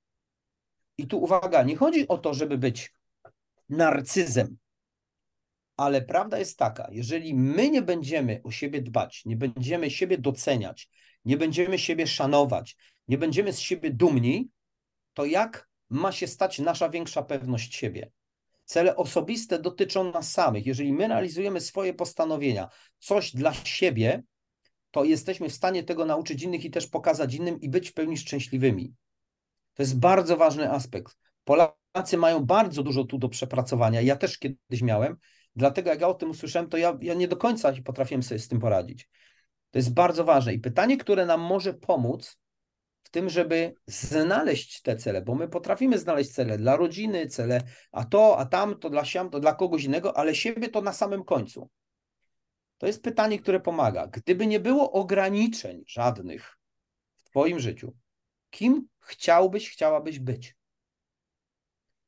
I tu uwaga, nie chodzi o to, żeby być narcyzem, ale prawda jest taka, jeżeli my nie będziemy o siebie dbać, nie będziemy siebie doceniać, nie będziemy siebie szanować, nie będziemy z siebie dumni, to jak ma się stać nasza większa pewność siebie? Cele osobiste dotyczą nas samych. Jeżeli my realizujemy swoje postanowienia, coś dla siebie, to jesteśmy w stanie tego nauczyć innych i też pokazać innym i być w pełni szczęśliwymi. To jest bardzo ważny aspekt. Polacy mają bardzo dużo tu do przepracowania. Ja też kiedyś miałem, Dlatego jak ja o tym usłyszałem, to ja, ja nie do końca potrafiłem sobie z tym poradzić. To jest bardzo ważne. I pytanie, które nam może pomóc w tym, żeby znaleźć te cele, bo my potrafimy znaleźć cele dla rodziny, cele a to, a tamto, dla siam, to dla kogoś innego, ale siebie to na samym końcu. To jest pytanie, które pomaga. Gdyby nie było ograniczeń żadnych w Twoim życiu, kim chciałbyś, chciałabyś być?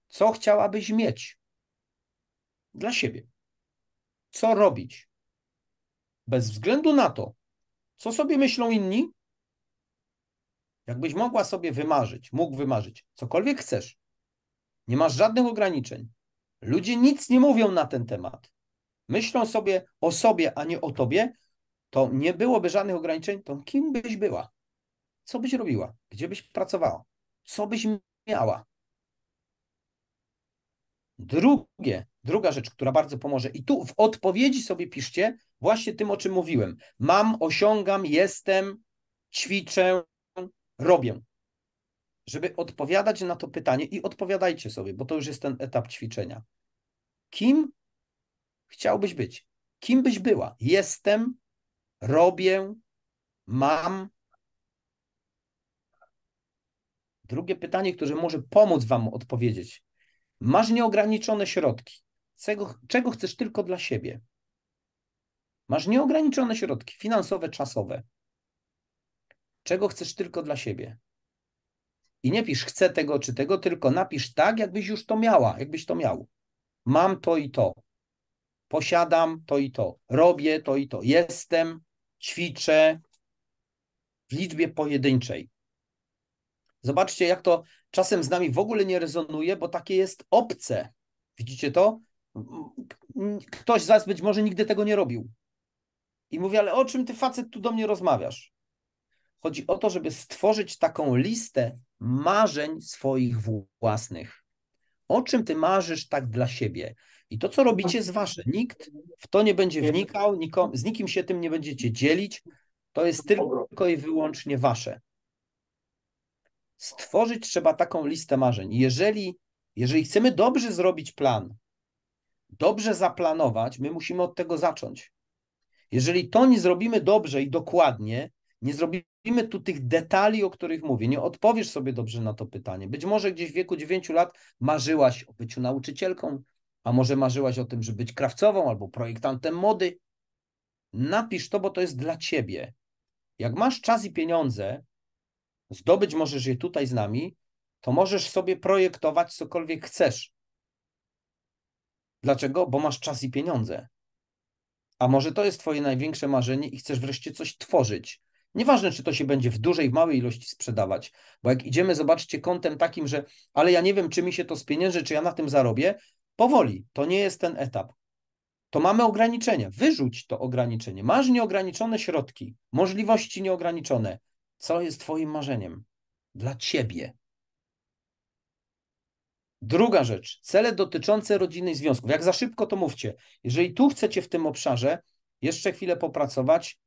Co chciałabyś mieć dla siebie? co robić. Bez względu na to, co sobie myślą inni, jakbyś mogła sobie wymarzyć, mógł wymarzyć cokolwiek chcesz, nie masz żadnych ograniczeń. Ludzie nic nie mówią na ten temat. Myślą sobie o sobie, a nie o tobie, to nie byłoby żadnych ograniczeń, to kim byś była? Co byś robiła? Gdzie byś pracowała? Co byś miała? Drugie, Druga rzecz, która bardzo pomoże, i tu w odpowiedzi sobie piszcie właśnie tym, o czym mówiłem. Mam, osiągam, jestem, ćwiczę, robię. Żeby odpowiadać na to pytanie i odpowiadajcie sobie, bo to już jest ten etap ćwiczenia. Kim chciałbyś być? Kim byś była? Jestem, robię, mam. Drugie pytanie, które może pomóc Wam odpowiedzieć. Masz nieograniczone środki czego, chcesz tylko dla siebie. Masz nieograniczone środki finansowe, czasowe. Czego chcesz tylko dla siebie. I nie pisz chcę tego czy tego, tylko napisz tak, jakbyś już to miała, jakbyś to miał. Mam to i to. Posiadam to i to. Robię to i to. Jestem, ćwiczę w liczbie pojedynczej. Zobaczcie, jak to czasem z nami w ogóle nie rezonuje, bo takie jest obce. Widzicie to? Ktoś z nas być może nigdy tego nie robił. I mówię, ale o czym ty facet tu do mnie rozmawiasz? Chodzi o to, żeby stworzyć taką listę marzeń swoich własnych. O czym ty marzysz tak dla siebie? I to, co robicie z wasze, nikt w to nie będzie wnikał, nikom, z nikim się tym nie będziecie dzielić. To jest tylko i wyłącznie wasze. Stworzyć trzeba taką listę marzeń. Jeżeli, jeżeli chcemy dobrze zrobić plan, dobrze zaplanować, my musimy od tego zacząć. Jeżeli to nie zrobimy dobrze i dokładnie, nie zrobimy tu tych detali, o których mówię, nie odpowiesz sobie dobrze na to pytanie. Być może gdzieś w wieku 9 lat marzyłaś o byciu nauczycielką, a może marzyłaś o tym, żeby być krawcową albo projektantem mody. Napisz to, bo to jest dla ciebie. Jak masz czas i pieniądze, zdobyć możesz je tutaj z nami, to możesz sobie projektować cokolwiek chcesz. Dlaczego? Bo masz czas i pieniądze. A może to jest Twoje największe marzenie i chcesz wreszcie coś tworzyć. Nieważne, czy to się będzie w dużej, w małej ilości sprzedawać, bo jak idziemy, zobaczcie kątem takim, że ale ja nie wiem, czy mi się to spienięży, czy ja na tym zarobię, powoli, to nie jest ten etap. To mamy ograniczenia, wyrzuć to ograniczenie. Masz nieograniczone środki, możliwości nieograniczone. Co jest Twoim marzeniem? Dla Ciebie. Druga rzecz, cele dotyczące rodziny i związków. Jak za szybko, to mówcie. Jeżeli tu chcecie w tym obszarze jeszcze chwilę popracować,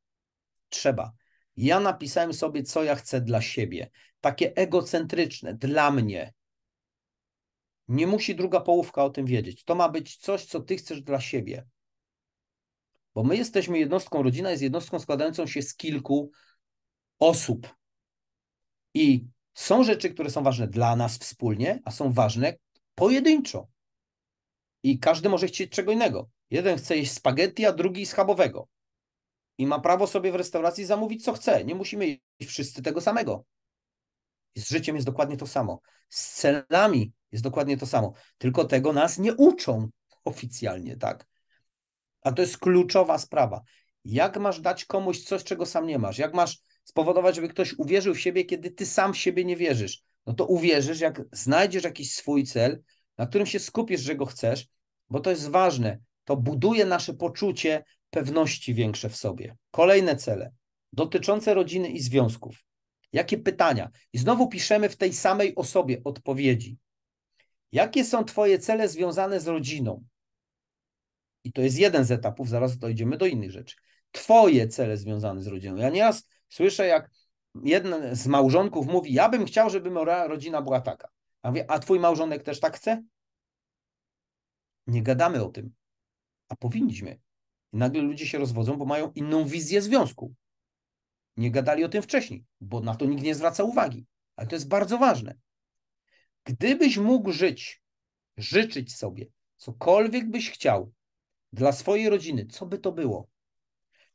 trzeba. Ja napisałem sobie, co ja chcę dla siebie. Takie egocentryczne, dla mnie. Nie musi druga połówka o tym wiedzieć. To ma być coś, co ty chcesz dla siebie. Bo my jesteśmy jednostką, rodzina jest jednostką składającą się z kilku osób. I są rzeczy, które są ważne dla nas wspólnie, a są ważne, pojedynczo. I każdy może chcieć czego innego. Jeden chce jeść spaghetti, a drugi schabowego. I ma prawo sobie w restauracji zamówić, co chce. Nie musimy jeść wszyscy tego samego. z życiem jest dokładnie to samo. Z celami jest dokładnie to samo. Tylko tego nas nie uczą oficjalnie, tak? A to jest kluczowa sprawa. Jak masz dać komuś coś, czego sam nie masz? Jak masz spowodować, żeby ktoś uwierzył w siebie, kiedy ty sam w siebie nie wierzysz? no to uwierzysz, jak znajdziesz jakiś swój cel, na którym się skupisz, że go chcesz, bo to jest ważne. To buduje nasze poczucie pewności większe w sobie. Kolejne cele dotyczące rodziny i związków. Jakie pytania? I znowu piszemy w tej samej osobie odpowiedzi. Jakie są Twoje cele związane z rodziną? I to jest jeden z etapów, zaraz dojdziemy do innych rzeczy. Twoje cele związane z rodziną. Ja nieraz słyszę, jak jeden z małżonków mówi, ja bym chciał, żeby moja rodzina była taka. A mówię, a twój małżonek też tak chce? Nie gadamy o tym, a powinniśmy. I nagle ludzie się rozwodzą, bo mają inną wizję związku. Nie gadali o tym wcześniej, bo na to nikt nie zwraca uwagi. Ale to jest bardzo ważne. Gdybyś mógł żyć, życzyć sobie, cokolwiek byś chciał dla swojej rodziny, co by to było?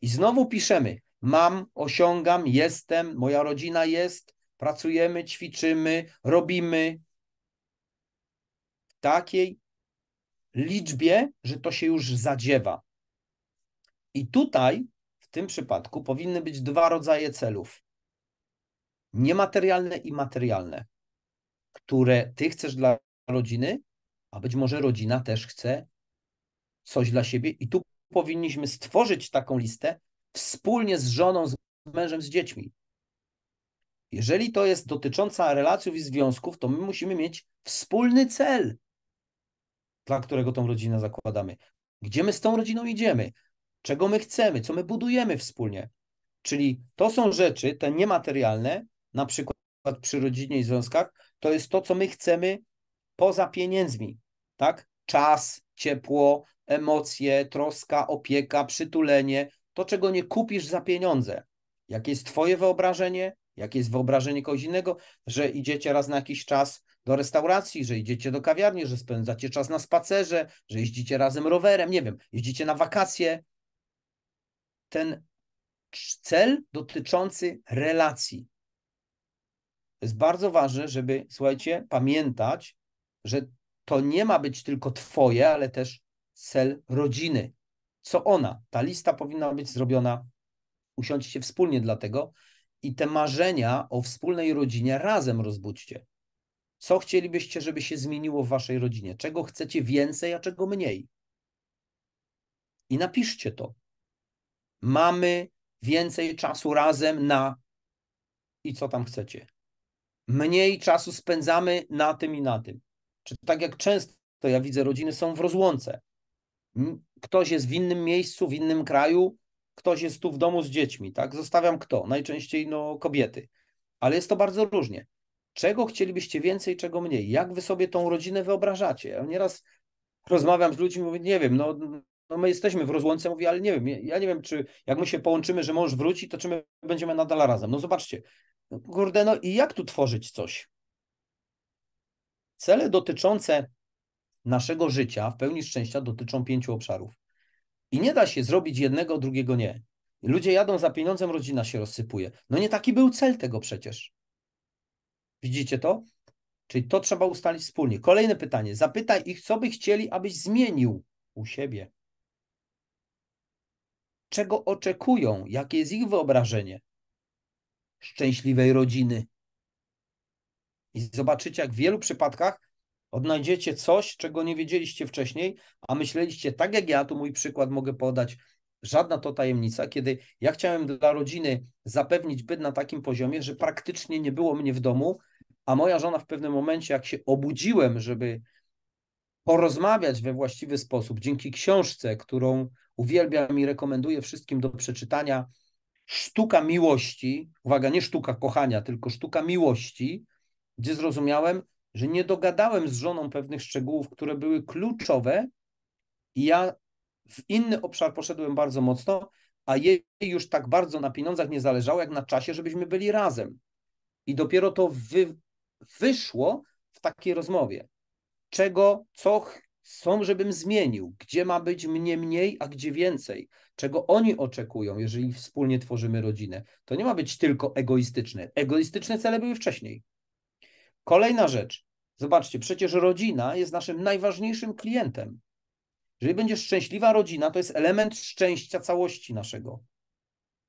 I znowu piszemy, mam, osiągam, jestem, moja rodzina jest, pracujemy, ćwiczymy, robimy. W takiej liczbie, że to się już zadziewa. I tutaj, w tym przypadku, powinny być dwa rodzaje celów: niematerialne i materialne, które ty chcesz dla rodziny, a być może rodzina też chce coś dla siebie, i tu powinniśmy stworzyć taką listę, wspólnie z żoną, z mężem, z dziećmi. Jeżeli to jest dotycząca relacji i związków, to my musimy mieć wspólny cel, dla którego tą rodzinę zakładamy. Gdzie my z tą rodziną idziemy? Czego my chcemy? Co my budujemy wspólnie? Czyli to są rzeczy, te niematerialne, na przykład przy rodzinie i związkach, to jest to, co my chcemy poza pieniędzmi, tak? Czas, ciepło, emocje, troska, opieka, przytulenie, to, czego nie kupisz za pieniądze. Jakie jest Twoje wyobrażenie, jakie jest wyobrażenie kogoś innego, że idziecie raz na jakiś czas do restauracji, że idziecie do kawiarni, że spędzacie czas na spacerze, że jeździcie razem rowerem, nie wiem, jeździcie na wakacje. Ten cel dotyczący relacji. Jest bardzo ważne, żeby, słuchajcie, pamiętać, że to nie ma być tylko Twoje, ale też cel rodziny, co ona. Ta lista powinna być zrobiona, usiądźcie wspólnie dla tego i te marzenia o wspólnej rodzinie razem rozbudźcie. Co chcielibyście, żeby się zmieniło w waszej rodzinie? Czego chcecie więcej, a czego mniej? I napiszcie to. Mamy więcej czasu razem na i co tam chcecie. Mniej czasu spędzamy na tym i na tym. Czy tak jak często ja widzę, rodziny są w rozłące. Ktoś jest w innym miejscu, w innym kraju, ktoś jest tu w domu z dziećmi, tak? Zostawiam kto? Najczęściej no, kobiety. Ale jest to bardzo różnie. Czego chcielibyście więcej, czego mniej? Jak wy sobie tą rodzinę wyobrażacie? Ja nieraz rozmawiam z ludźmi, mówię, nie wiem, no, no my jesteśmy w rozłące, mówię, ale nie wiem, ja nie wiem, czy jak my się połączymy, że mąż wróci, to czy my będziemy nadal razem? No zobaczcie, kurde, no i jak tu tworzyć coś? Cele dotyczące naszego życia w pełni szczęścia dotyczą pięciu obszarów. I nie da się zrobić jednego, drugiego nie. Ludzie jadą za pieniądzem, rodzina się rozsypuje. No nie taki był cel tego przecież. Widzicie to? Czyli to trzeba ustalić wspólnie. Kolejne pytanie. Zapytaj ich, co by chcieli, abyś zmienił u siebie. Czego oczekują? Jakie jest ich wyobrażenie szczęśliwej rodziny? I zobaczycie, jak w wielu przypadkach Odnajdziecie coś, czego nie wiedzieliście wcześniej, a myśleliście tak jak ja, tu mój przykład mogę podać, żadna to tajemnica, kiedy ja chciałem dla rodziny zapewnić byt na takim poziomie, że praktycznie nie było mnie w domu, a moja żona w pewnym momencie, jak się obudziłem, żeby porozmawiać we właściwy sposób, dzięki książce, którą uwielbiam i rekomenduję wszystkim do przeczytania, Sztuka miłości, uwaga, nie sztuka kochania, tylko sztuka miłości, gdzie zrozumiałem, że nie dogadałem z żoną pewnych szczegółów, które były kluczowe, i ja w inny obszar poszedłem bardzo mocno, a jej już tak bardzo na pieniądzach nie zależało, jak na czasie, żebyśmy byli razem. I dopiero to wy, wyszło w takiej rozmowie. Czego, co chcą, żebym zmienił, gdzie ma być mnie mniej, a gdzie więcej, czego oni oczekują, jeżeli wspólnie tworzymy rodzinę. To nie ma być tylko egoistyczne. Egoistyczne cele były wcześniej. Kolejna rzecz. Zobaczcie, przecież rodzina jest naszym najważniejszym klientem. Jeżeli będzie szczęśliwa rodzina, to jest element szczęścia całości naszego.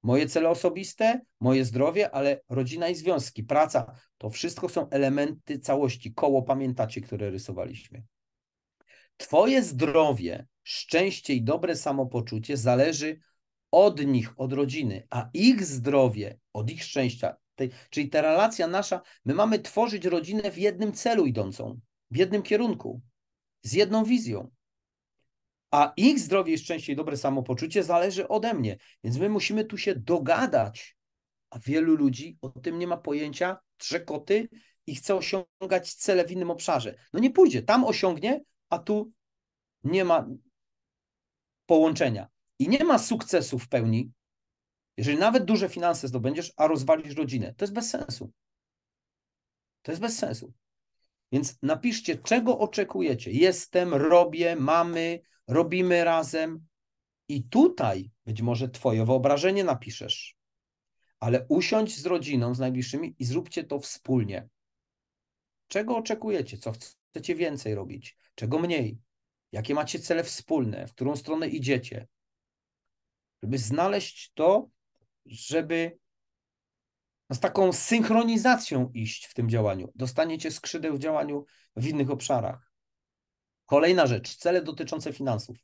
Moje cele osobiste, moje zdrowie, ale rodzina i związki, praca to wszystko są elementy całości. Koło pamiętacie, które rysowaliśmy. Twoje zdrowie, szczęście i dobre samopoczucie zależy od nich, od rodziny, a ich zdrowie, od ich szczęścia czyli ta relacja nasza, my mamy tworzyć rodzinę w jednym celu idącą, w jednym kierunku, z jedną wizją. A ich zdrowie i szczęście i dobre samopoczucie zależy ode mnie. Więc my musimy tu się dogadać. A wielu ludzi o tym nie ma pojęcia, trzekoty i chce osiągać cele w innym obszarze. No nie pójdzie, tam osiągnie, a tu nie ma połączenia. I nie ma sukcesu w pełni, jeżeli nawet duże finanse zdobędziesz, a rozwalisz rodzinę, to jest bez sensu. To jest bez sensu. Więc napiszcie, czego oczekujecie. Jestem, robię, mamy, robimy razem. I tutaj być może Twoje wyobrażenie napiszesz. Ale usiądź z rodziną, z najbliższymi i zróbcie to wspólnie. Czego oczekujecie? Co chcecie więcej robić? Czego mniej? Jakie macie cele wspólne? W którą stronę idziecie? Żeby znaleźć to, żeby z taką synchronizacją iść w tym działaniu. Dostaniecie skrzydeł w działaniu w innych obszarach. Kolejna rzecz, cele dotyczące finansów.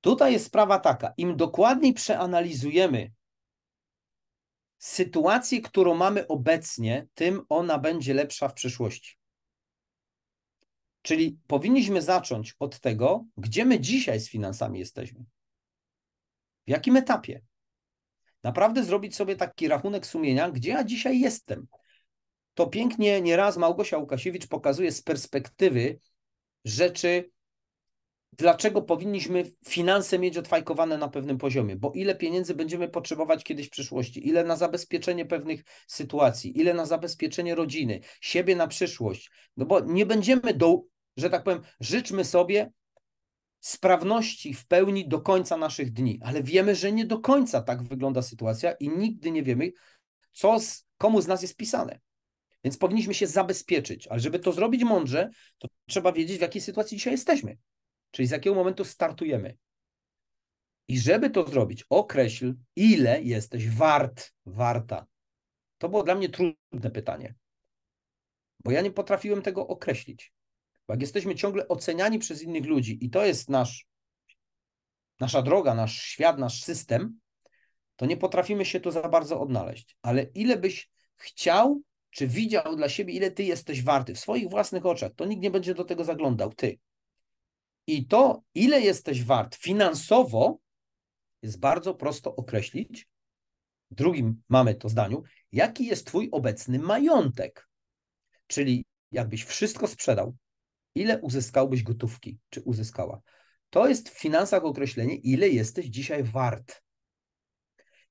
Tutaj jest sprawa taka: im dokładniej przeanalizujemy sytuację, którą mamy obecnie, tym ona będzie lepsza w przyszłości. Czyli powinniśmy zacząć od tego, gdzie my dzisiaj z finansami jesteśmy. W jakim etapie? Naprawdę zrobić sobie taki rachunek sumienia, gdzie ja dzisiaj jestem. To pięknie nieraz Małgosia Łukasiewicz pokazuje z perspektywy rzeczy, dlaczego powinniśmy finanse mieć odfajkowane na pewnym poziomie, bo ile pieniędzy będziemy potrzebować kiedyś w przyszłości, ile na zabezpieczenie pewnych sytuacji, ile na zabezpieczenie rodziny, siebie na przyszłość, no bo nie będziemy do, że tak powiem, życzmy sobie, sprawności w pełni do końca naszych dni, ale wiemy, że nie do końca tak wygląda sytuacja i nigdy nie wiemy, co z, komu z nas jest pisane. Więc powinniśmy się zabezpieczyć, ale żeby to zrobić mądrze, to trzeba wiedzieć, w jakiej sytuacji dzisiaj jesteśmy, czyli z jakiego momentu startujemy. I żeby to zrobić, określ, ile jesteś wart, warta. To było dla mnie trudne pytanie, bo ja nie potrafiłem tego określić. Bo jak jesteśmy ciągle oceniani przez innych ludzi i to jest nasz, nasza droga, nasz świat, nasz system, to nie potrafimy się tu za bardzo odnaleźć. Ale ile byś chciał, czy widział dla siebie, ile ty jesteś warty w swoich własnych oczach, to nikt nie będzie do tego zaglądał, ty. I to, ile jesteś wart finansowo, jest bardzo prosto określić. W drugim mamy to zdaniu, jaki jest twój obecny majątek. Czyli jakbyś wszystko sprzedał, ile uzyskałbyś gotówki, czy uzyskała. To jest w finansach określenie, ile jesteś dzisiaj wart.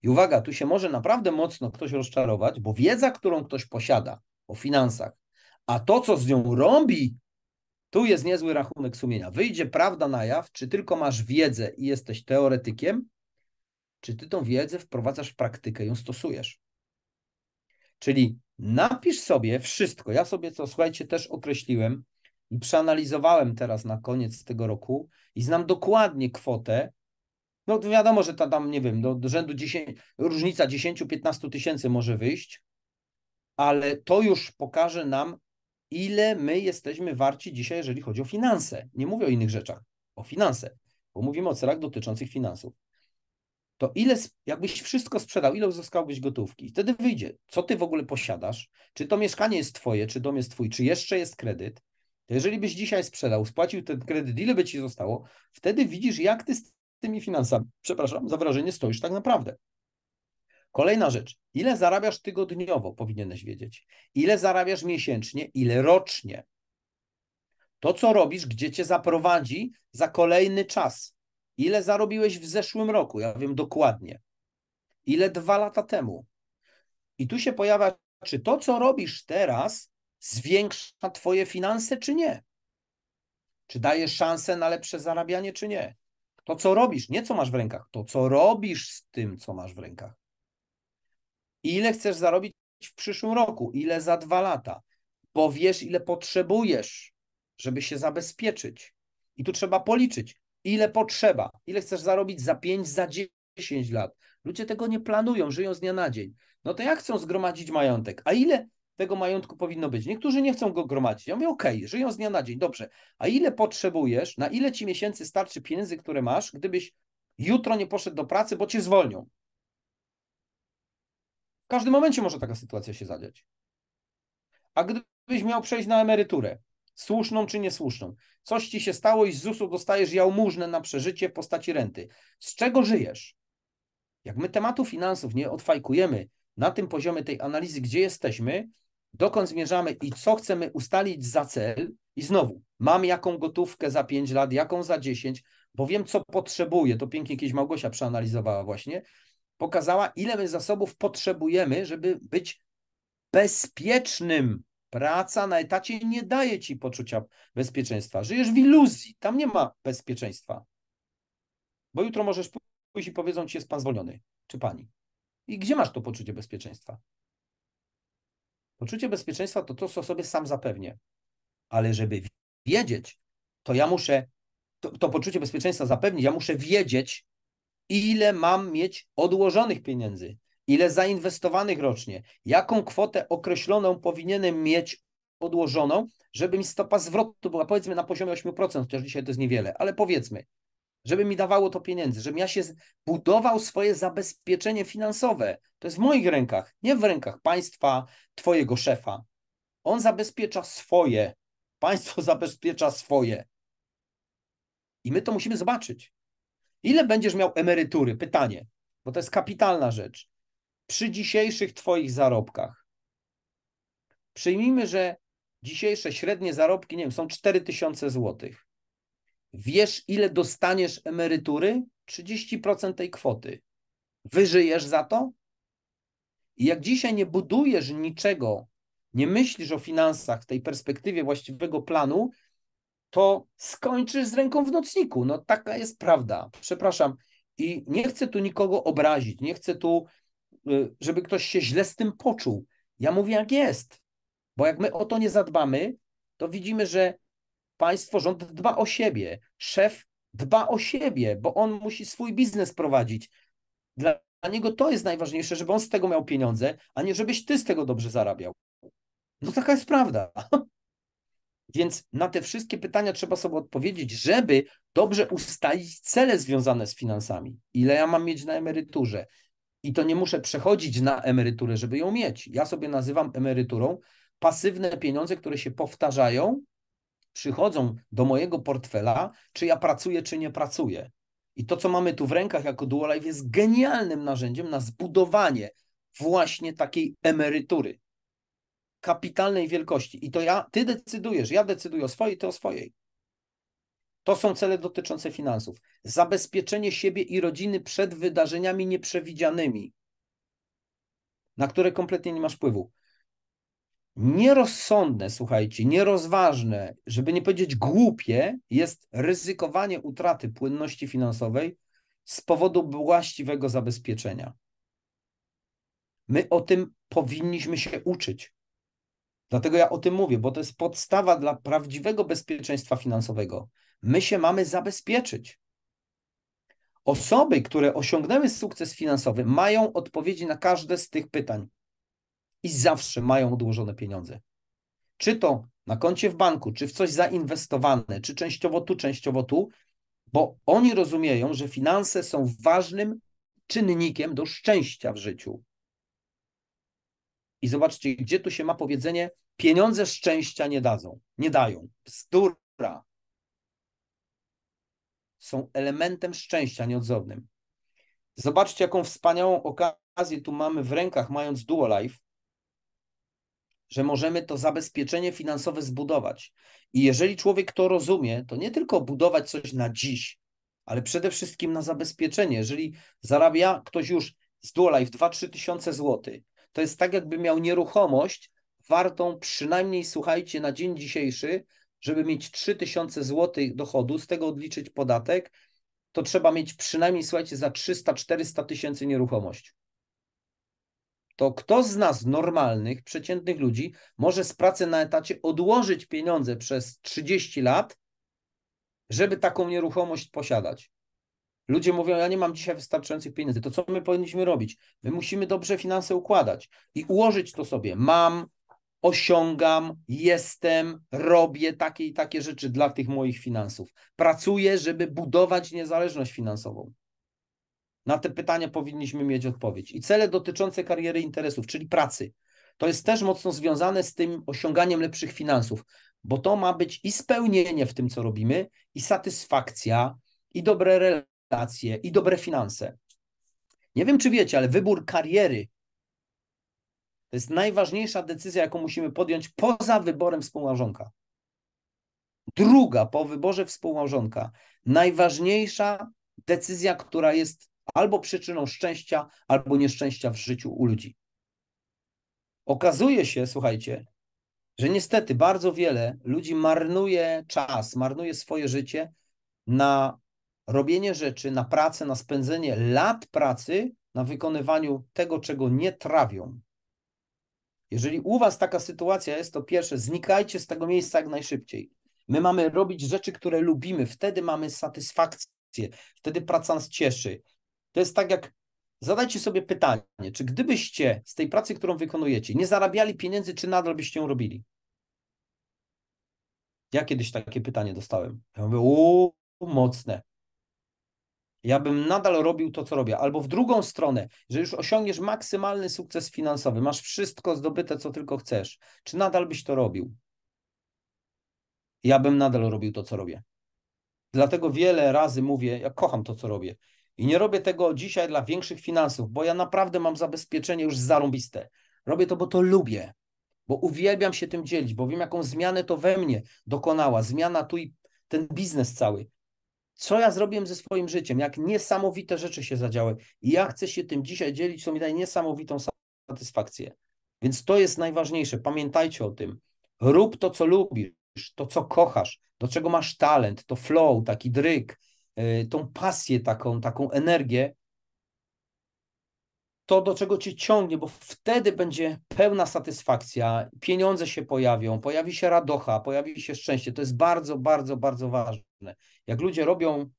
I uwaga, tu się może naprawdę mocno ktoś rozczarować, bo wiedza, którą ktoś posiada o finansach, a to, co z nią robi, tu jest niezły rachunek sumienia. Wyjdzie prawda na jaw, czy tylko masz wiedzę i jesteś teoretykiem, czy ty tą wiedzę wprowadzasz w praktykę, ją stosujesz. Czyli napisz sobie wszystko. Ja sobie to, słuchajcie, też określiłem i przeanalizowałem teraz na koniec tego roku i znam dokładnie kwotę. No wiadomo, że ta tam, nie wiem, do, do rzędu 10, różnica 10-15 tysięcy może wyjść, ale to już pokaże nam, ile my jesteśmy warci dzisiaj, jeżeli chodzi o finanse. Nie mówię o innych rzeczach, o finanse, bo mówimy o celach dotyczących finansów. To ile, jakbyś wszystko sprzedał, ile uzyskałbyś gotówki? I wtedy wyjdzie, co ty w ogóle posiadasz, czy to mieszkanie jest twoje, czy dom jest twój, czy jeszcze jest kredyt, to jeżeli byś dzisiaj sprzedał, spłacił ten kredyt, ile by ci zostało, wtedy widzisz, jak ty z tymi finansami, przepraszam, za wrażenie stoisz tak naprawdę. Kolejna rzecz. Ile zarabiasz tygodniowo, powinieneś wiedzieć. Ile zarabiasz miesięcznie, ile rocznie. To, co robisz, gdzie cię zaprowadzi za kolejny czas. Ile zarobiłeś w zeszłym roku, ja wiem dokładnie. Ile dwa lata temu. I tu się pojawia, czy to, co robisz teraz, zwiększa Twoje finanse, czy nie? Czy dajesz szansę na lepsze zarabianie, czy nie? To, co robisz, nie co masz w rękach, to, co robisz z tym, co masz w rękach. Ile chcesz zarobić w przyszłym roku, ile za dwa lata, bo wiesz, ile potrzebujesz, żeby się zabezpieczyć. I tu trzeba policzyć, ile potrzeba, ile chcesz zarobić za pięć, za dziesięć lat. Ludzie tego nie planują, żyją z dnia na dzień. No to jak chcą zgromadzić majątek? A ile tego majątku powinno być. Niektórzy nie chcą go gromadzić. Ja mówię, okej, okay, żyją z dnia na dzień, dobrze. A ile potrzebujesz, na ile ci miesięcy starczy pieniędzy, które masz, gdybyś jutro nie poszedł do pracy, bo cię zwolnią? W każdym momencie może taka sytuacja się zadziać. A gdybyś miał przejść na emeryturę, słuszną czy niesłuszną, coś ci się stało i z ZUS-u dostajesz jałmużnę na przeżycie w postaci renty. Z czego żyjesz? Jak my tematu finansów nie odfajkujemy na tym poziomie tej analizy, gdzie jesteśmy, dokąd zmierzamy i co chcemy ustalić za cel. I znowu, mam jaką gotówkę za 5 lat, jaką za 10, bo wiem, co potrzebuję. To pięknie kiedyś Małgosia przeanalizowała właśnie. Pokazała, ile my zasobów potrzebujemy, żeby być bezpiecznym. Praca na etacie nie daje ci poczucia bezpieczeństwa. Żyjesz w iluzji, tam nie ma bezpieczeństwa. Bo jutro możesz pójść i powiedzą ci, jest pan zwolniony, czy pani. I gdzie masz to poczucie bezpieczeństwa? Poczucie bezpieczeństwa to to, co sobie sam zapewnię. Ale żeby wiedzieć, to ja muszę to, to poczucie bezpieczeństwa zapewnić, ja muszę wiedzieć, ile mam mieć odłożonych pieniędzy, ile zainwestowanych rocznie, jaką kwotę określoną powinienem mieć odłożoną, żeby mi stopa zwrotu była powiedzmy na poziomie 8%, chociaż dzisiaj to jest niewiele, ale powiedzmy żeby mi dawało to pieniędzy, żebym ja się budował swoje zabezpieczenie finansowe. To jest w moich rękach, nie w rękach państwa, twojego szefa. On zabezpiecza swoje, państwo zabezpiecza swoje. I my to musimy zobaczyć. Ile będziesz miał emerytury? Pytanie, bo to jest kapitalna rzecz. Przy dzisiejszych Twoich zarobkach, przyjmijmy, że dzisiejsze średnie zarobki, nie wiem, są 4000 złotych. Wiesz, ile dostaniesz emerytury? 30% tej kwoty. Wyżyjesz za to? I jak dzisiaj nie budujesz niczego, nie myślisz o finansach w tej perspektywie właściwego planu, to skończysz z ręką w nocniku. No taka jest prawda. Przepraszam. I nie chcę tu nikogo obrazić, nie chcę tu, y, żeby ktoś się źle z tym poczuł. Ja mówię, jak jest. Bo jak my o to nie zadbamy, to widzimy, że Państwo, rząd dba o siebie. Szef dba o siebie, bo on musi swój biznes prowadzić. Dla niego to jest najważniejsze, żeby on z tego miał pieniądze, a nie żebyś ty z tego dobrze zarabiał. No taka jest prawda. Więc na te wszystkie pytania trzeba sobie odpowiedzieć, żeby dobrze ustalić cele związane z finansami. Ile ja mam mieć na emeryturze? I to nie muszę przechodzić na emeryturę, żeby ją mieć. Ja sobie nazywam emeryturą pasywne pieniądze, które się powtarzają przychodzą do mojego portfela, czy ja pracuję, czy nie pracuję. I to, co mamy tu w rękach jako DuoLife, jest genialnym narzędziem na zbudowanie właśnie takiej emerytury kapitalnej wielkości. I to ja, ty decydujesz, ja decyduję o swojej, ty o swojej. To są cele dotyczące finansów. Zabezpieczenie siebie i rodziny przed wydarzeniami nieprzewidzianymi, na które kompletnie nie masz wpływu nierozsądne, słuchajcie, nierozważne, żeby nie powiedzieć głupie, jest ryzykowanie utraty płynności finansowej z powodu właściwego zabezpieczenia. My o tym powinniśmy się uczyć. Dlatego ja o tym mówię, bo to jest podstawa dla prawdziwego bezpieczeństwa finansowego. My się mamy zabezpieczyć. Osoby, które osiągnęły sukces finansowy, mają odpowiedzi na każde z tych pytań i zawsze mają odłożone pieniądze. Czy to na koncie w banku, czy w coś zainwestowane, czy częściowo tu, częściowo tu, bo oni rozumieją, że finanse są ważnym czynnikiem do szczęścia w życiu. I zobaczcie, gdzie tu się ma powiedzenie: pieniądze szczęścia nie dadzą, nie dają. Bzdura. Są elementem szczęścia nieodzownym. Zobaczcie, jaką wspaniałą okazję tu mamy w rękach, mając Duo Life, że możemy to zabezpieczenie finansowe zbudować. I jeżeli człowiek to rozumie, to nie tylko budować coś na dziś, ale przede wszystkim na zabezpieczenie. Jeżeli zarabia ktoś już z w 2-3 tysiące złotych, to jest tak, jakby miał nieruchomość wartą przynajmniej, słuchajcie, na dzień dzisiejszy, żeby mieć 3 tysiące złotych dochodu, z tego odliczyć podatek, to trzeba mieć przynajmniej, słuchajcie, za 300-400 tysięcy nieruchomość to kto z nas normalnych, przeciętnych ludzi może z pracy na etacie odłożyć pieniądze przez 30 lat, żeby taką nieruchomość posiadać? Ludzie mówią, ja nie mam dzisiaj wystarczających pieniędzy. To co my powinniśmy robić? My musimy dobrze finanse układać i ułożyć to sobie. Mam, osiągam, jestem, robię takie i takie rzeczy dla tych moich finansów. Pracuję, żeby budować niezależność finansową. Na te pytania powinniśmy mieć odpowiedź. I cele dotyczące kariery interesów, czyli pracy. To jest też mocno związane z tym osiąganiem lepszych finansów, bo to ma być i spełnienie w tym, co robimy, i satysfakcja, i dobre relacje, i dobre finanse. Nie wiem, czy wiecie, ale wybór kariery to jest najważniejsza decyzja, jaką musimy podjąć poza wyborem współmałżonka. Druga po wyborze współmałżonka, najważniejsza decyzja, która jest albo przyczyną szczęścia, albo nieszczęścia w życiu u ludzi. Okazuje się, słuchajcie, że niestety bardzo wiele ludzi marnuje czas, marnuje swoje życie na robienie rzeczy, na pracę, na spędzenie lat pracy, na wykonywaniu tego, czego nie trawią. Jeżeli u Was taka sytuacja jest, to pierwsze, znikajcie z tego miejsca jak najszybciej. My mamy robić rzeczy, które lubimy, wtedy mamy satysfakcję, wtedy praca nas cieszy, to jest tak jak zadajcie sobie pytanie, czy gdybyście z tej pracy, którą wykonujecie, nie zarabiali pieniędzy, czy nadal byście ją robili? Ja kiedyś takie pytanie dostałem. Ja mówię, uuu, mocne. Ja bym nadal robił to, co robię. Albo w drugą stronę, że już osiągniesz maksymalny sukces finansowy, masz wszystko zdobyte, co tylko chcesz. Czy nadal byś to robił? Ja bym nadal robił to, co robię. Dlatego wiele razy mówię, ja kocham to, co robię. I nie robię tego dzisiaj dla większych finansów, bo ja naprawdę mam zabezpieczenie już zarąbiste. Robię to, bo to lubię, bo uwielbiam się tym dzielić, bo wiem, jaką zmianę to we mnie dokonała, zmiana tu i ten biznes cały. Co ja zrobiłem ze swoim życiem, jak niesamowite rzeczy się zadziały i ja chcę się tym dzisiaj dzielić, co mi daje niesamowitą satysfakcję. Więc to jest najważniejsze, pamiętajcie o tym. Rób to, co lubisz, to, co kochasz, do czego masz talent, to flow, taki dryk, Y, tą pasję, taką, taką energię, to do czego cię ciągnie, bo wtedy będzie pełna satysfakcja, pieniądze się pojawią, pojawi się radocha, pojawi się szczęście. To jest bardzo, bardzo, bardzo ważne. Jak ludzie robią,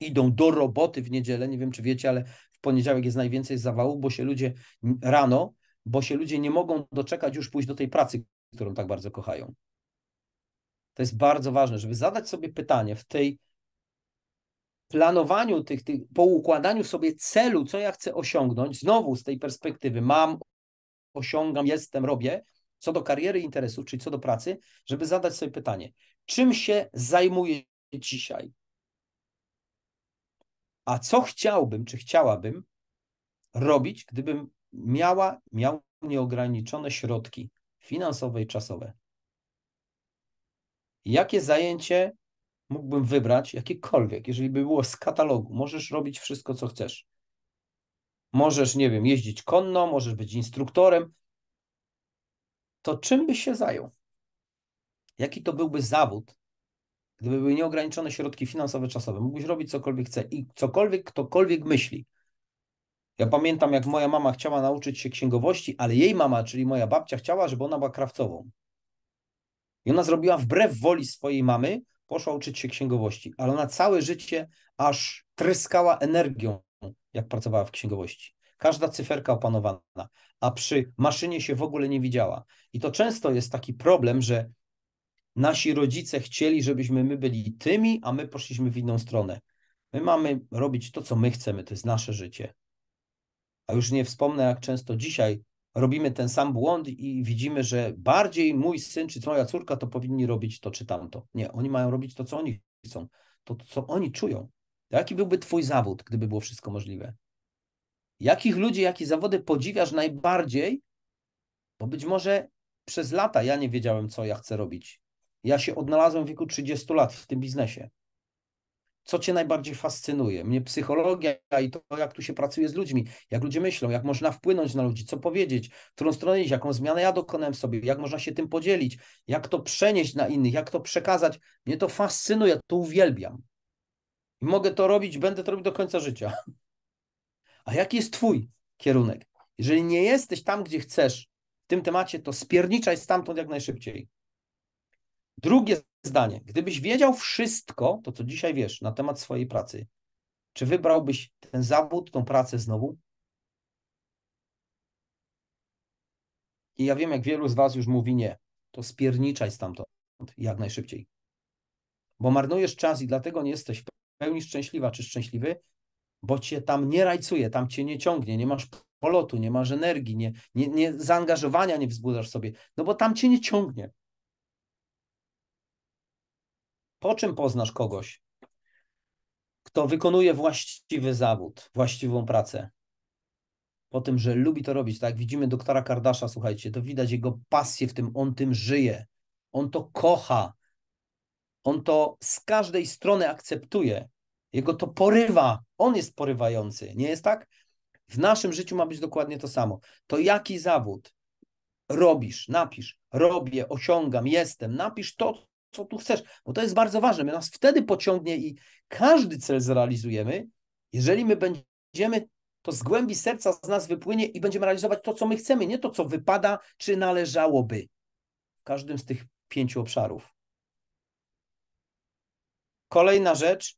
idą do roboty w niedzielę, nie wiem czy wiecie, ale w poniedziałek jest najwięcej zawału, bo się ludzie rano, bo się ludzie nie mogą doczekać już pójść do tej pracy, którą tak bardzo kochają. To jest bardzo ważne, żeby zadać sobie pytanie w tej planowaniu tych, tych, po układaniu sobie celu, co ja chcę osiągnąć, znowu z tej perspektywy mam, osiągam, jestem, robię, co do kariery interesów, czyli co do pracy, żeby zadać sobie pytanie, czym się zajmuję dzisiaj? A co chciałbym, czy chciałabym robić, gdybym miała, miał nieograniczone środki finansowe i czasowe? Jakie zajęcie mógłbym wybrać jakiekolwiek. jeżeli by było z katalogu. Możesz robić wszystko, co chcesz. Możesz, nie wiem, jeździć konno, możesz być instruktorem. To czym byś się zajął? Jaki to byłby zawód, gdyby były nieograniczone środki finansowe, czasowe? Mógłbyś robić cokolwiek chce i cokolwiek ktokolwiek myśli. Ja pamiętam, jak moja mama chciała nauczyć się księgowości, ale jej mama, czyli moja babcia, chciała, żeby ona była krawcową. I ona zrobiła wbrew woli swojej mamy, poszła uczyć się księgowości, ale ona całe życie aż tryskała energią, jak pracowała w księgowości. Każda cyferka opanowana, a przy maszynie się w ogóle nie widziała. I to często jest taki problem, że nasi rodzice chcieli, żebyśmy my byli tymi, a my poszliśmy w inną stronę. My mamy robić to, co my chcemy, to jest nasze życie. A już nie wspomnę, jak często dzisiaj robimy ten sam błąd i widzimy, że bardziej mój syn czy moja córka to powinni robić to czy tamto. Nie, oni mają robić to, co oni chcą, to, to co oni czują. jaki byłby twój zawód, gdyby było wszystko możliwe? Jakich ludzi, jakie zawody podziwiasz najbardziej? Bo być może przez lata ja nie wiedziałem, co ja chcę robić. Ja się odnalazłem w wieku 30 lat w tym biznesie co cię najbardziej fascynuje? Mnie psychologia i to, jak tu się pracuje z ludźmi, jak ludzie myślą, jak można wpłynąć na ludzi, co powiedzieć, w którą stronę iść, jaką zmianę ja dokonałem w sobie, jak można się tym podzielić, jak to przenieść na innych, jak to przekazać. Mnie to fascynuje, to uwielbiam. I mogę to robić, będę to robił do końca życia. A jaki jest twój kierunek? Jeżeli nie jesteś tam, gdzie chcesz w tym temacie, to spierniczaj stamtąd jak najszybciej. Drugie zdanie. Gdybyś wiedział wszystko, to co dzisiaj wiesz na temat swojej pracy, czy wybrałbyś ten zawód, tą pracę znowu? I ja wiem, jak wielu z Was już mówi nie. To spierniczaj stamtąd jak najszybciej. Bo marnujesz czas i dlatego nie jesteś w pełni szczęśliwa czy szczęśliwy, bo cię tam nie rajcuje, tam cię nie ciągnie, nie masz polotu, nie masz energii, nie, nie, nie zaangażowania nie wzbudzasz sobie, no bo tam cię nie ciągnie. Po czym poznasz kogoś, kto wykonuje właściwy zawód, właściwą pracę? Po tym, że lubi to robić, tak? Widzimy doktora Kardasza, słuchajcie, to widać jego pasję w tym, on tym żyje, on to kocha, on to z każdej strony akceptuje, jego to porywa, on jest porywający, nie jest tak? W naszym życiu ma być dokładnie to samo. To jaki zawód robisz? Napisz, robię, osiągam, jestem. Napisz to, co tu chcesz, bo to jest bardzo ważne. My nas wtedy pociągnie i każdy cel zrealizujemy, jeżeli my będziemy, to z głębi serca z nas wypłynie i będziemy realizować to, co my chcemy, nie to, co wypada, czy należałoby. W każdym z tych pięciu obszarów. Kolejna rzecz,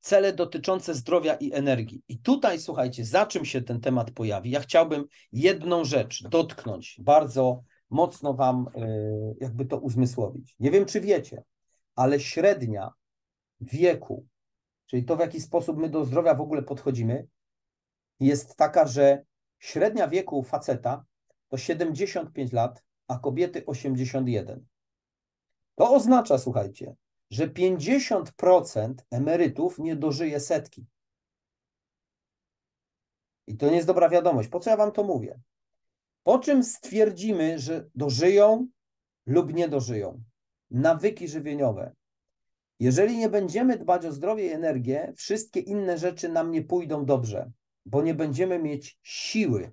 cele dotyczące zdrowia i energii. I tutaj, słuchajcie, za czym się ten temat pojawi? Ja chciałbym jedną rzecz dotknąć bardzo mocno wam e, jakby to uzmysłowić. Nie wiem, czy wiecie, ale średnia wieku, czyli to, w jaki sposób my do zdrowia w ogóle podchodzimy, jest taka, że średnia wieku faceta to 75 lat, a kobiety 81. To oznacza, słuchajcie, że 50% emerytów nie dożyje setki. I to nie jest dobra wiadomość. Po co ja wam to mówię? Po czym stwierdzimy, że dożyją lub nie dożyją. Nawyki żywieniowe. Jeżeli nie będziemy dbać o zdrowie i energię, wszystkie inne rzeczy nam nie pójdą dobrze, bo nie będziemy mieć siły,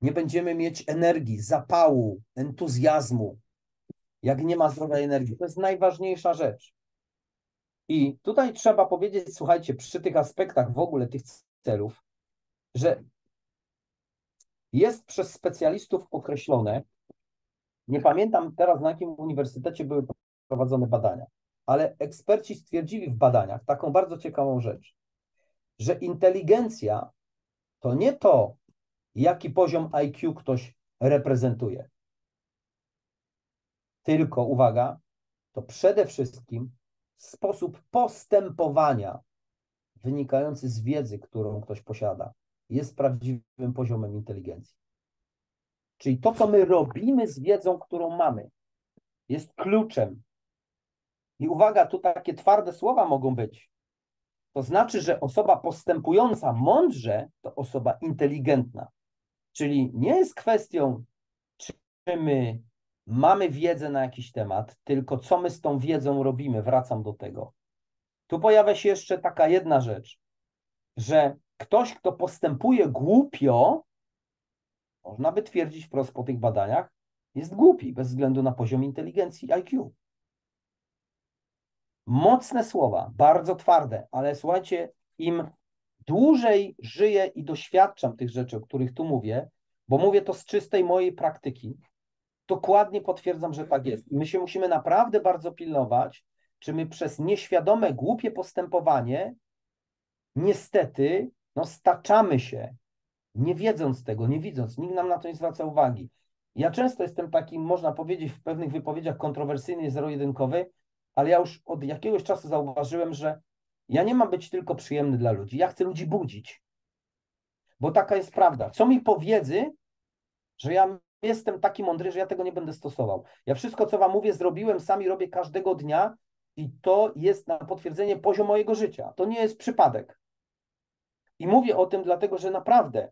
nie będziemy mieć energii, zapału, entuzjazmu, jak nie ma zdrowej energii. To jest najważniejsza rzecz. I tutaj trzeba powiedzieć, słuchajcie, przy tych aspektach w ogóle tych celów, że jest przez specjalistów określone, nie pamiętam teraz na jakim uniwersytecie były prowadzone badania, ale eksperci stwierdzili w badaniach taką bardzo ciekawą rzecz, że inteligencja to nie to, jaki poziom IQ ktoś reprezentuje, tylko uwaga, to przede wszystkim sposób postępowania wynikający z wiedzy, którą ktoś posiada jest prawdziwym poziomem inteligencji. Czyli to, co my robimy z wiedzą, którą mamy, jest kluczem. I uwaga, tu takie twarde słowa mogą być. To znaczy, że osoba postępująca mądrze to osoba inteligentna. Czyli nie jest kwestią, czy my mamy wiedzę na jakiś temat, tylko co my z tą wiedzą robimy. Wracam do tego. Tu pojawia się jeszcze taka jedna rzecz, że ktoś, kto postępuje głupio, można by twierdzić wprost po tych badaniach, jest głupi bez względu na poziom inteligencji IQ. Mocne słowa, bardzo twarde, ale słuchajcie, im dłużej żyję i doświadczam tych rzeczy, o których tu mówię, bo mówię to z czystej mojej praktyki, dokładnie potwierdzam, że tak jest. I my się musimy naprawdę bardzo pilnować, czy my przez nieświadome, głupie postępowanie niestety no staczamy się, nie wiedząc tego, nie widząc, nikt nam na to nie zwraca uwagi. Ja często jestem taki, można powiedzieć, w pewnych wypowiedziach kontrowersyjny, zero-jedynkowy, ale ja już od jakiegoś czasu zauważyłem, że ja nie mam być tylko przyjemny dla ludzi, ja chcę ludzi budzić, bo taka jest prawda. Co mi powiedzy, że ja jestem taki mądry, że ja tego nie będę stosował. Ja wszystko, co wam mówię, zrobiłem, sami robię każdego dnia i to jest na potwierdzenie poziom mojego życia. To nie jest przypadek. I mówię o tym dlatego, że naprawdę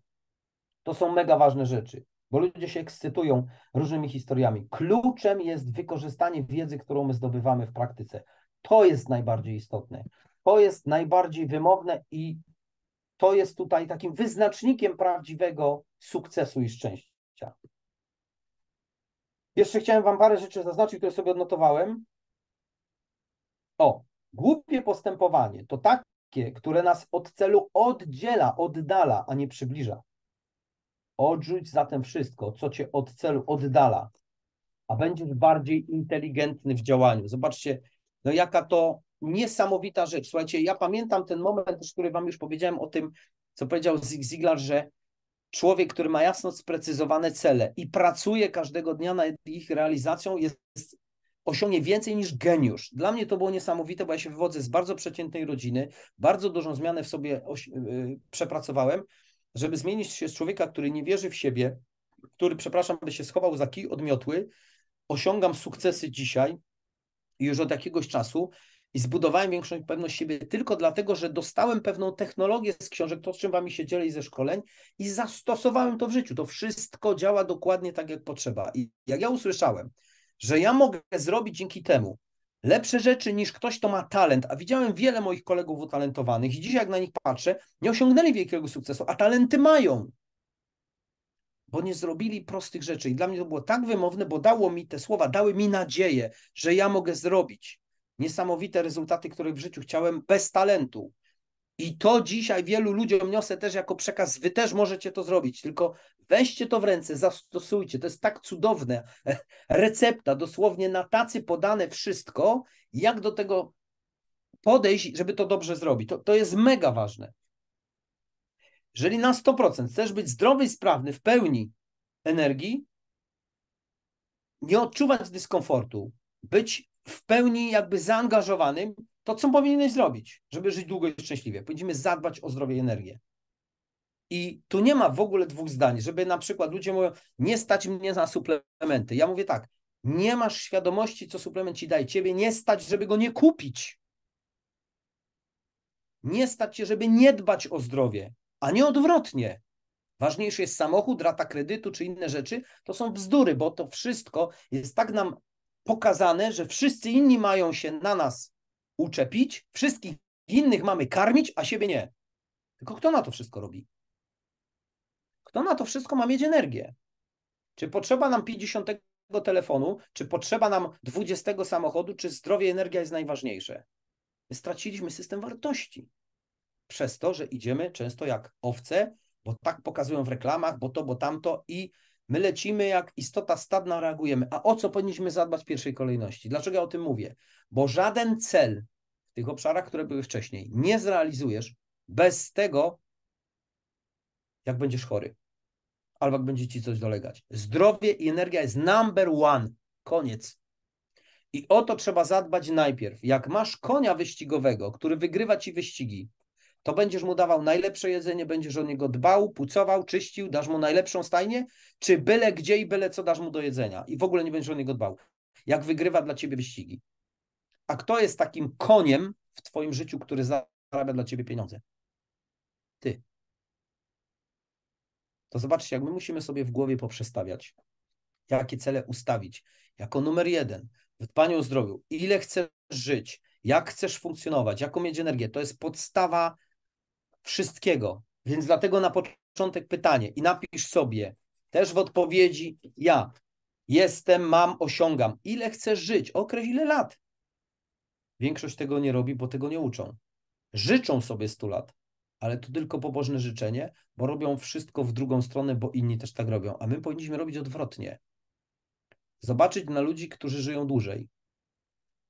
to są mega ważne rzeczy, bo ludzie się ekscytują różnymi historiami. Kluczem jest wykorzystanie wiedzy, którą my zdobywamy w praktyce. To jest najbardziej istotne. To jest najbardziej wymowne i to jest tutaj takim wyznacznikiem prawdziwego sukcesu i szczęścia. Jeszcze chciałem Wam parę rzeczy zaznaczyć, które sobie odnotowałem. O, głupie postępowanie to tak które nas od celu oddziela, oddala, a nie przybliża. Odrzuć zatem wszystko, co cię od celu oddala, a będziesz bardziej inteligentny w działaniu. Zobaczcie, no jaka to niesamowita rzecz. Słuchajcie, ja pamiętam ten moment, który wam już powiedziałem o tym, co powiedział Zig Ziglar, że człowiek, który ma jasno sprecyzowane cele i pracuje każdego dnia nad ich realizacją, jest osiągnie więcej niż geniusz. Dla mnie to było niesamowite, bo ja się wywodzę z bardzo przeciętnej rodziny, bardzo dużą zmianę w sobie y, przepracowałem, żeby zmienić się z człowieka, który nie wierzy w siebie, który, przepraszam, by się schował za kij odmiotły, osiągam sukcesy dzisiaj już od jakiegoś czasu i zbudowałem większą pewność siebie tylko dlatego, że dostałem pewną technologię z książek, to z czym wami się dzielę i ze szkoleń i zastosowałem to w życiu. To wszystko działa dokładnie tak, jak potrzeba. I jak ja usłyszałem, że ja mogę zrobić dzięki temu lepsze rzeczy niż ktoś, kto ma talent, a widziałem wiele moich kolegów utalentowanych i dzisiaj jak na nich patrzę, nie osiągnęli wielkiego sukcesu, a talenty mają, bo nie zrobili prostych rzeczy. I dla mnie to było tak wymowne, bo dało mi te słowa, dały mi nadzieję, że ja mogę zrobić niesamowite rezultaty, których w życiu chciałem bez talentu. I to dzisiaj wielu ludziom niosę też jako przekaz, wy też możecie to zrobić, tylko weźcie to w ręce, zastosujcie. To jest tak cudowne. Recepta, dosłownie na tacy podane wszystko, jak do tego podejść, żeby to dobrze zrobić. To, to jest mega ważne. Jeżeli na 100% chcesz być zdrowy i sprawny, w pełni energii, nie odczuwać dyskomfortu, być w pełni jakby zaangażowanym, to, co powinieneś zrobić, żeby żyć długo i szczęśliwie? Powinniśmy zadbać o zdrowie i energię. I tu nie ma w ogóle dwóch zdań, żeby na przykład ludzie mówią, nie stać mnie na suplementy. Ja mówię tak, nie masz świadomości, co suplement ci daje. Ciebie nie stać, żeby go nie kupić. Nie stać cię, żeby nie dbać o zdrowie, a nie odwrotnie. Ważniejszy jest samochód, rata kredytu czy inne rzeczy. To są bzdury, bo to wszystko jest tak nam pokazane, że wszyscy inni mają się na nas uczepić, wszystkich innych mamy karmić, a siebie nie. Tylko kto na to wszystko robi? Kto na to wszystko ma mieć energię? Czy potrzeba nam 50 telefonu, czy potrzeba nam 20 samochodu, czy zdrowie i energia jest najważniejsze? My straciliśmy system wartości. Przez to, że idziemy często jak owce, bo tak pokazują w reklamach, bo to, bo tamto i my lecimy jak istota stadna reagujemy. A o co powinniśmy zadbać w pierwszej kolejności? Dlaczego ja o tym mówię? Bo żaden cel w tych obszarach, które były wcześniej, nie zrealizujesz bez tego, jak będziesz chory albo jak będzie ci coś dolegać. Zdrowie i energia jest number one. Koniec. I o to trzeba zadbać najpierw. Jak masz konia wyścigowego, który wygrywa ci wyścigi, to będziesz mu dawał najlepsze jedzenie, będziesz o niego dbał, pucował, czyścił, dasz mu najlepszą stajnię, czy byle gdzie i byle co dasz mu do jedzenia i w ogóle nie będziesz o niego dbał. Jak wygrywa dla ciebie wyścigi. A kto jest takim koniem w Twoim życiu, który zarabia dla Ciebie pieniądze? Ty. To zobaczcie, jak my musimy sobie w głowie poprzestawiać, jakie cele ustawić. Jako numer jeden, w dbaniu o zdrowiu, ile chcesz żyć, jak chcesz funkcjonować, jaką mieć energię. To jest podstawa wszystkiego. Więc dlatego na początek pytanie i napisz sobie też w odpowiedzi ja jestem, mam, osiągam. Ile chcesz żyć? Określ ile lat. Większość tego nie robi, bo tego nie uczą. Życzą sobie 100 lat, ale to tylko pobożne życzenie, bo robią wszystko w drugą stronę, bo inni też tak robią. A my powinniśmy robić odwrotnie. Zobaczyć na ludzi, którzy żyją dłużej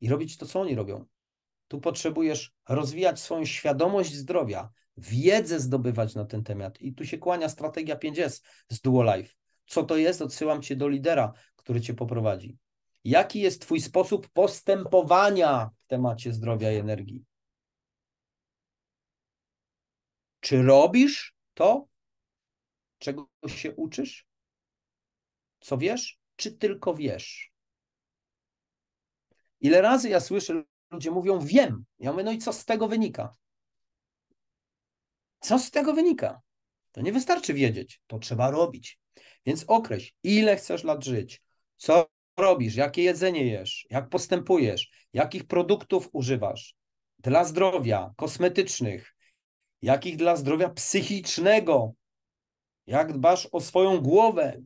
i robić to, co oni robią. Tu potrzebujesz rozwijać swoją świadomość zdrowia, wiedzę zdobywać na ten temat. I tu się kłania strategia 5S z Duo Life. Co to jest? Odsyłam cię do lidera, który cię poprowadzi. Jaki jest Twój sposób postępowania? temacie zdrowia i energii. Czy robisz to, czego się uczysz? Co wiesz? Czy tylko wiesz? Ile razy ja słyszę, ludzie mówią, wiem. Ja mówię, no i co z tego wynika? Co z tego wynika? To nie wystarczy wiedzieć, to trzeba robić. Więc określ, ile chcesz lat żyć, co robisz, jakie jedzenie jesz, jak postępujesz, jakich produktów używasz dla zdrowia kosmetycznych, jakich dla zdrowia psychicznego, jak dbasz o swoją głowę,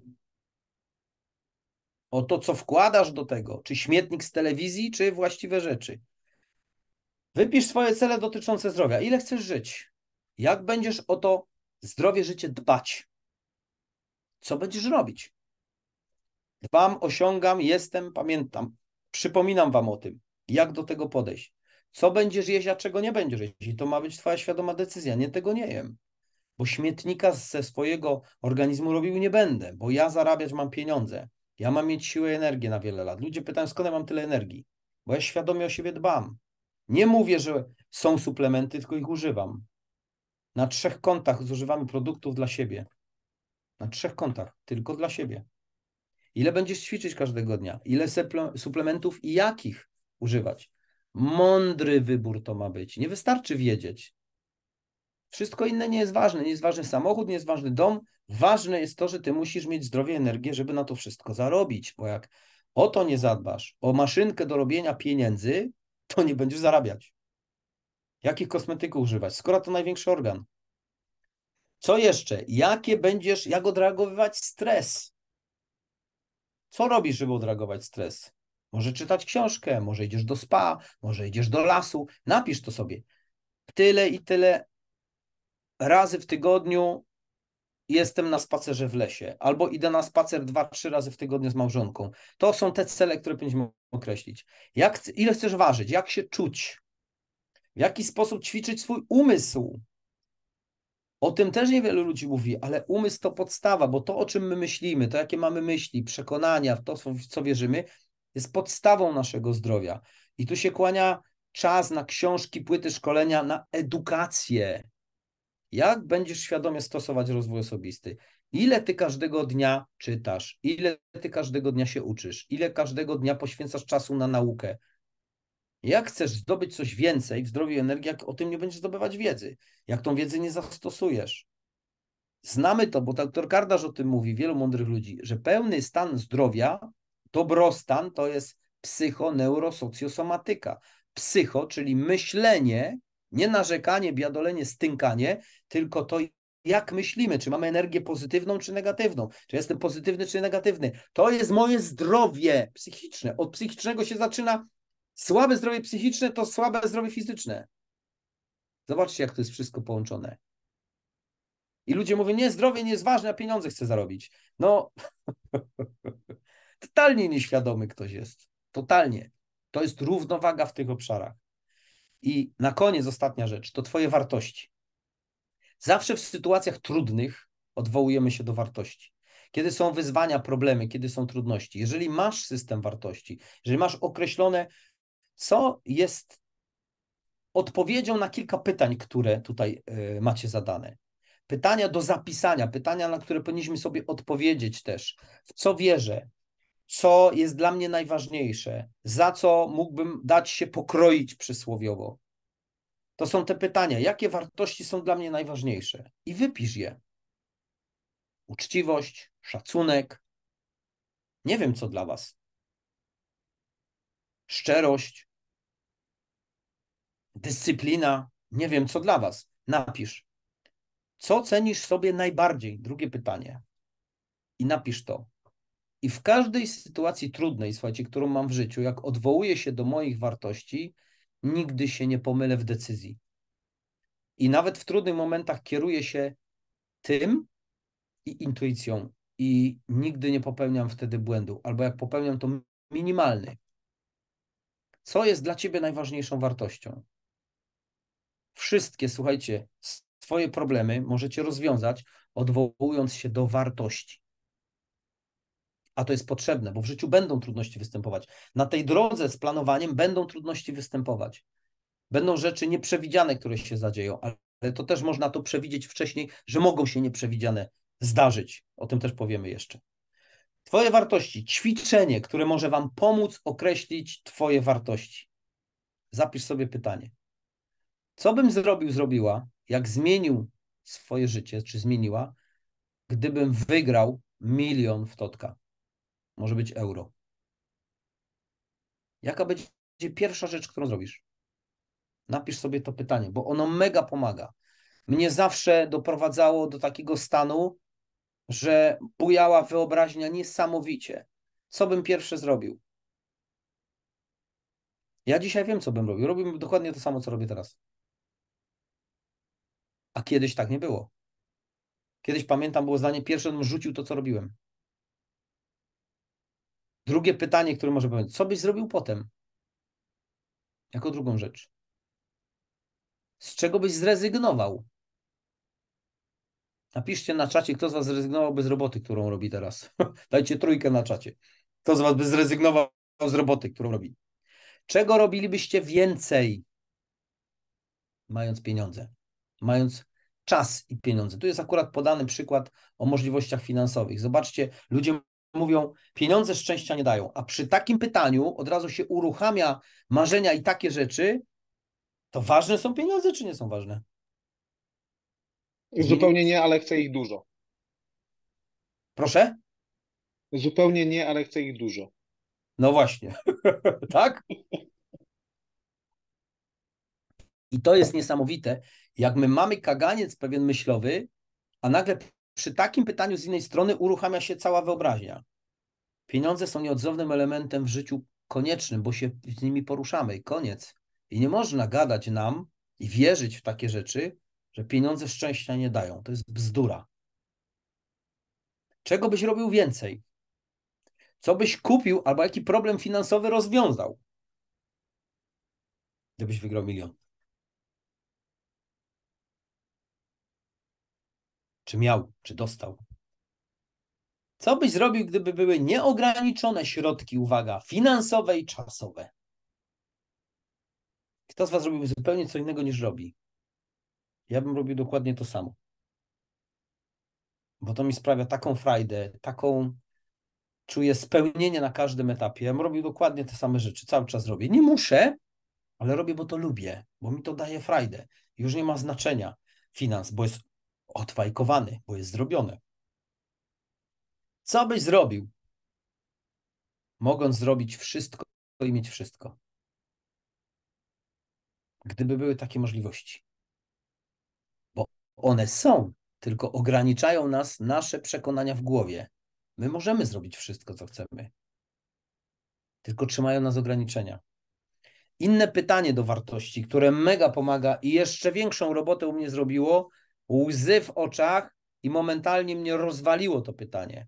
o to, co wkładasz do tego, czy śmietnik z telewizji, czy właściwe rzeczy. Wypisz swoje cele dotyczące zdrowia. Ile chcesz żyć? Jak będziesz o to zdrowie, życie dbać? Co będziesz robić? Dbam, osiągam, jestem, pamiętam. Przypominam Wam o tym, jak do tego podejść. Co będziesz jeść, a czego nie będziesz jeść. I to ma być Twoja świadoma decyzja. Nie tego nie jem, bo śmietnika ze swojego organizmu robił nie będę, bo ja zarabiać mam pieniądze. Ja mam mieć siłę i energię na wiele lat. Ludzie pytają, skąd ja mam tyle energii? Bo ja świadomie o siebie dbam. Nie mówię, że są suplementy, tylko ich używam. Na trzech kątach zużywamy produktów dla siebie. Na trzech kątach tylko dla siebie ile będziesz ćwiczyć każdego dnia, ile suplementów i jakich używać. Mądry wybór to ma być. Nie wystarczy wiedzieć. Wszystko inne nie jest ważne. Nie jest ważny samochód, nie jest ważny dom. Ważne jest to, że ty musisz mieć zdrowie, energię, żeby na to wszystko zarobić, bo jak o to nie zadbasz, o maszynkę do robienia pieniędzy, to nie będziesz zarabiać. Jakich kosmetyków używać? Skoro to największy organ. Co jeszcze? Jakie będziesz, jak odreagowywać stres? Co robisz, żeby odreagować stres? Może czytać książkę, może idziesz do spa, może idziesz do lasu. Napisz to sobie. Tyle i tyle razy w tygodniu jestem na spacerze w lesie, albo idę na spacer dwa, trzy razy w tygodniu z małżonką. To są te cele, które powinniśmy określić. Jak, ile chcesz ważyć? Jak się czuć? W jaki sposób ćwiczyć swój umysł? O tym też niewielu ludzi mówi, ale umysł to podstawa, bo to, o czym my myślimy, to jakie mamy myśli, przekonania, w to, w co wierzymy, jest podstawą naszego zdrowia. I tu się kłania czas na książki, płyty, szkolenia, na edukację. Jak będziesz świadomie stosować rozwój osobisty? Ile ty każdego dnia czytasz? Ile ty każdego dnia się uczysz? Ile każdego dnia poświęcasz czasu na naukę? Jak chcesz zdobyć coś więcej w zdrowiu i energii, jak o tym nie będziesz zdobywać wiedzy, jak tą wiedzę nie zastosujesz? Znamy to, bo doktor Kardarz o tym mówi, wielu mądrych ludzi, że pełny stan zdrowia, dobrostan to jest psychoneurosocjosomatyka. Psycho, czyli myślenie, nie narzekanie, biadolenie, stynkanie, tylko to, jak myślimy, czy mamy energię pozytywną, czy negatywną, czy jestem pozytywny, czy negatywny. To jest moje zdrowie psychiczne. Od psychicznego się zaczyna Słabe zdrowie psychiczne to słabe zdrowie fizyczne. Zobaczcie, jak to jest wszystko połączone. I ludzie mówią, nie, zdrowie nie jest ważne, a pieniądze chcę zarobić. No, totalnie nieświadomy ktoś jest. Totalnie. To jest równowaga w tych obszarach. I na koniec ostatnia rzecz, to Twoje wartości. Zawsze w sytuacjach trudnych odwołujemy się do wartości. Kiedy są wyzwania, problemy, kiedy są trudności. Jeżeli masz system wartości, jeżeli masz określone co jest odpowiedzią na kilka pytań, które tutaj y, macie zadane. Pytania do zapisania, pytania, na które powinniśmy sobie odpowiedzieć też, w co wierzę, co jest dla mnie najważniejsze, za co mógłbym dać się pokroić przysłowiowo. To są te pytania, jakie wartości są dla mnie najważniejsze i wypisz je. Uczciwość, szacunek. Nie wiem, co dla Was szczerość, dyscyplina. Nie wiem, co dla Was. Napisz. Co cenisz sobie najbardziej? Drugie pytanie. I napisz to. I w każdej sytuacji trudnej, słuchajcie, którą mam w życiu, jak odwołuję się do moich wartości, nigdy się nie pomylę w decyzji. I nawet w trudnych momentach kieruję się tym i intuicją. I nigdy nie popełniam wtedy błędu, albo jak popełniam to minimalny. Co jest dla ciebie najważniejszą wartością? Wszystkie, słuchajcie, swoje problemy możecie rozwiązać, odwołując się do wartości. A to jest potrzebne, bo w życiu będą trudności występować. Na tej drodze z planowaniem będą trudności występować. Będą rzeczy nieprzewidziane, które się zadzieją, ale to też można to przewidzieć wcześniej, że mogą się nieprzewidziane zdarzyć. O tym też powiemy jeszcze. Twoje wartości, ćwiczenie, które może Wam pomóc określić Twoje wartości. Zapisz sobie pytanie. Co bym zrobił, zrobiła, jak zmienił swoje życie, czy zmieniła, gdybym wygrał milion w Totka? Może być euro. Jaka będzie pierwsza rzecz, którą zrobisz? Napisz sobie to pytanie, bo ono mega pomaga. Mnie zawsze doprowadzało do takiego stanu, że bujała wyobraźnia niesamowicie. Co bym pierwsze zrobił? Ja dzisiaj wiem, co bym robił. Robiłbym dokładnie to samo, co robię teraz. A kiedyś tak nie było. Kiedyś pamiętam, było zdanie, pierwsze bym rzucił to, co robiłem. Drugie pytanie, które może powiedzieć, co byś zrobił potem? Jako drugą rzecz. Z czego byś zrezygnował? Napiszcie na czacie, kto z Was zrezygnowałby z roboty, którą robi teraz. Dajcie trójkę na czacie. Kto z Was by zrezygnował z roboty, którą robi? Czego robilibyście więcej, mając pieniądze, mając czas i pieniądze? Tu jest akurat podany przykład o możliwościach finansowych. Zobaczcie, ludzie mówią, pieniądze szczęścia nie dają, a przy takim pytaniu od razu się uruchamia marzenia i takie rzeczy, to ważne są pieniądze, czy nie są ważne? Zupełnie nie, ale chcę ich dużo. Proszę? Zupełnie nie, ale chcę ich dużo. No właśnie, tak? I to jest niesamowite, jak my mamy kaganiec pewien myślowy, a nagle przy takim pytaniu z innej strony uruchamia się cała wyobraźnia. Pieniądze są nieodzownym elementem w życiu koniecznym, bo się z nimi poruszamy. i Koniec. I nie można gadać nam i wierzyć w takie rzeczy, że pieniądze szczęścia nie dają. To jest bzdura. Czego byś robił więcej? Co byś kupił albo jaki problem finansowy rozwiązał? Gdybyś wygrał milion. Czy miał, czy dostał? Co byś zrobił, gdyby były nieograniczone środki, uwaga, finansowe i czasowe? Kto z Was zrobiłby zupełnie co innego niż robi? ja bym robił dokładnie to samo. Bo to mi sprawia taką frajdę, taką czuję spełnienie na każdym etapie. Ja bym robił dokładnie te same rzeczy, cały czas robię. Nie muszę, ale robię, bo to lubię, bo mi to daje frajdę. Już nie ma znaczenia finans, bo jest odfajkowany, bo jest zrobione. Co byś zrobił, mogąc zrobić wszystko i mieć wszystko? Gdyby były takie możliwości. One są, tylko ograniczają nas nasze przekonania w głowie. My możemy zrobić wszystko, co chcemy, tylko trzymają nas ograniczenia. Inne pytanie do wartości, które mega pomaga i jeszcze większą robotę u mnie zrobiło, łzy w oczach i momentalnie mnie rozwaliło to pytanie.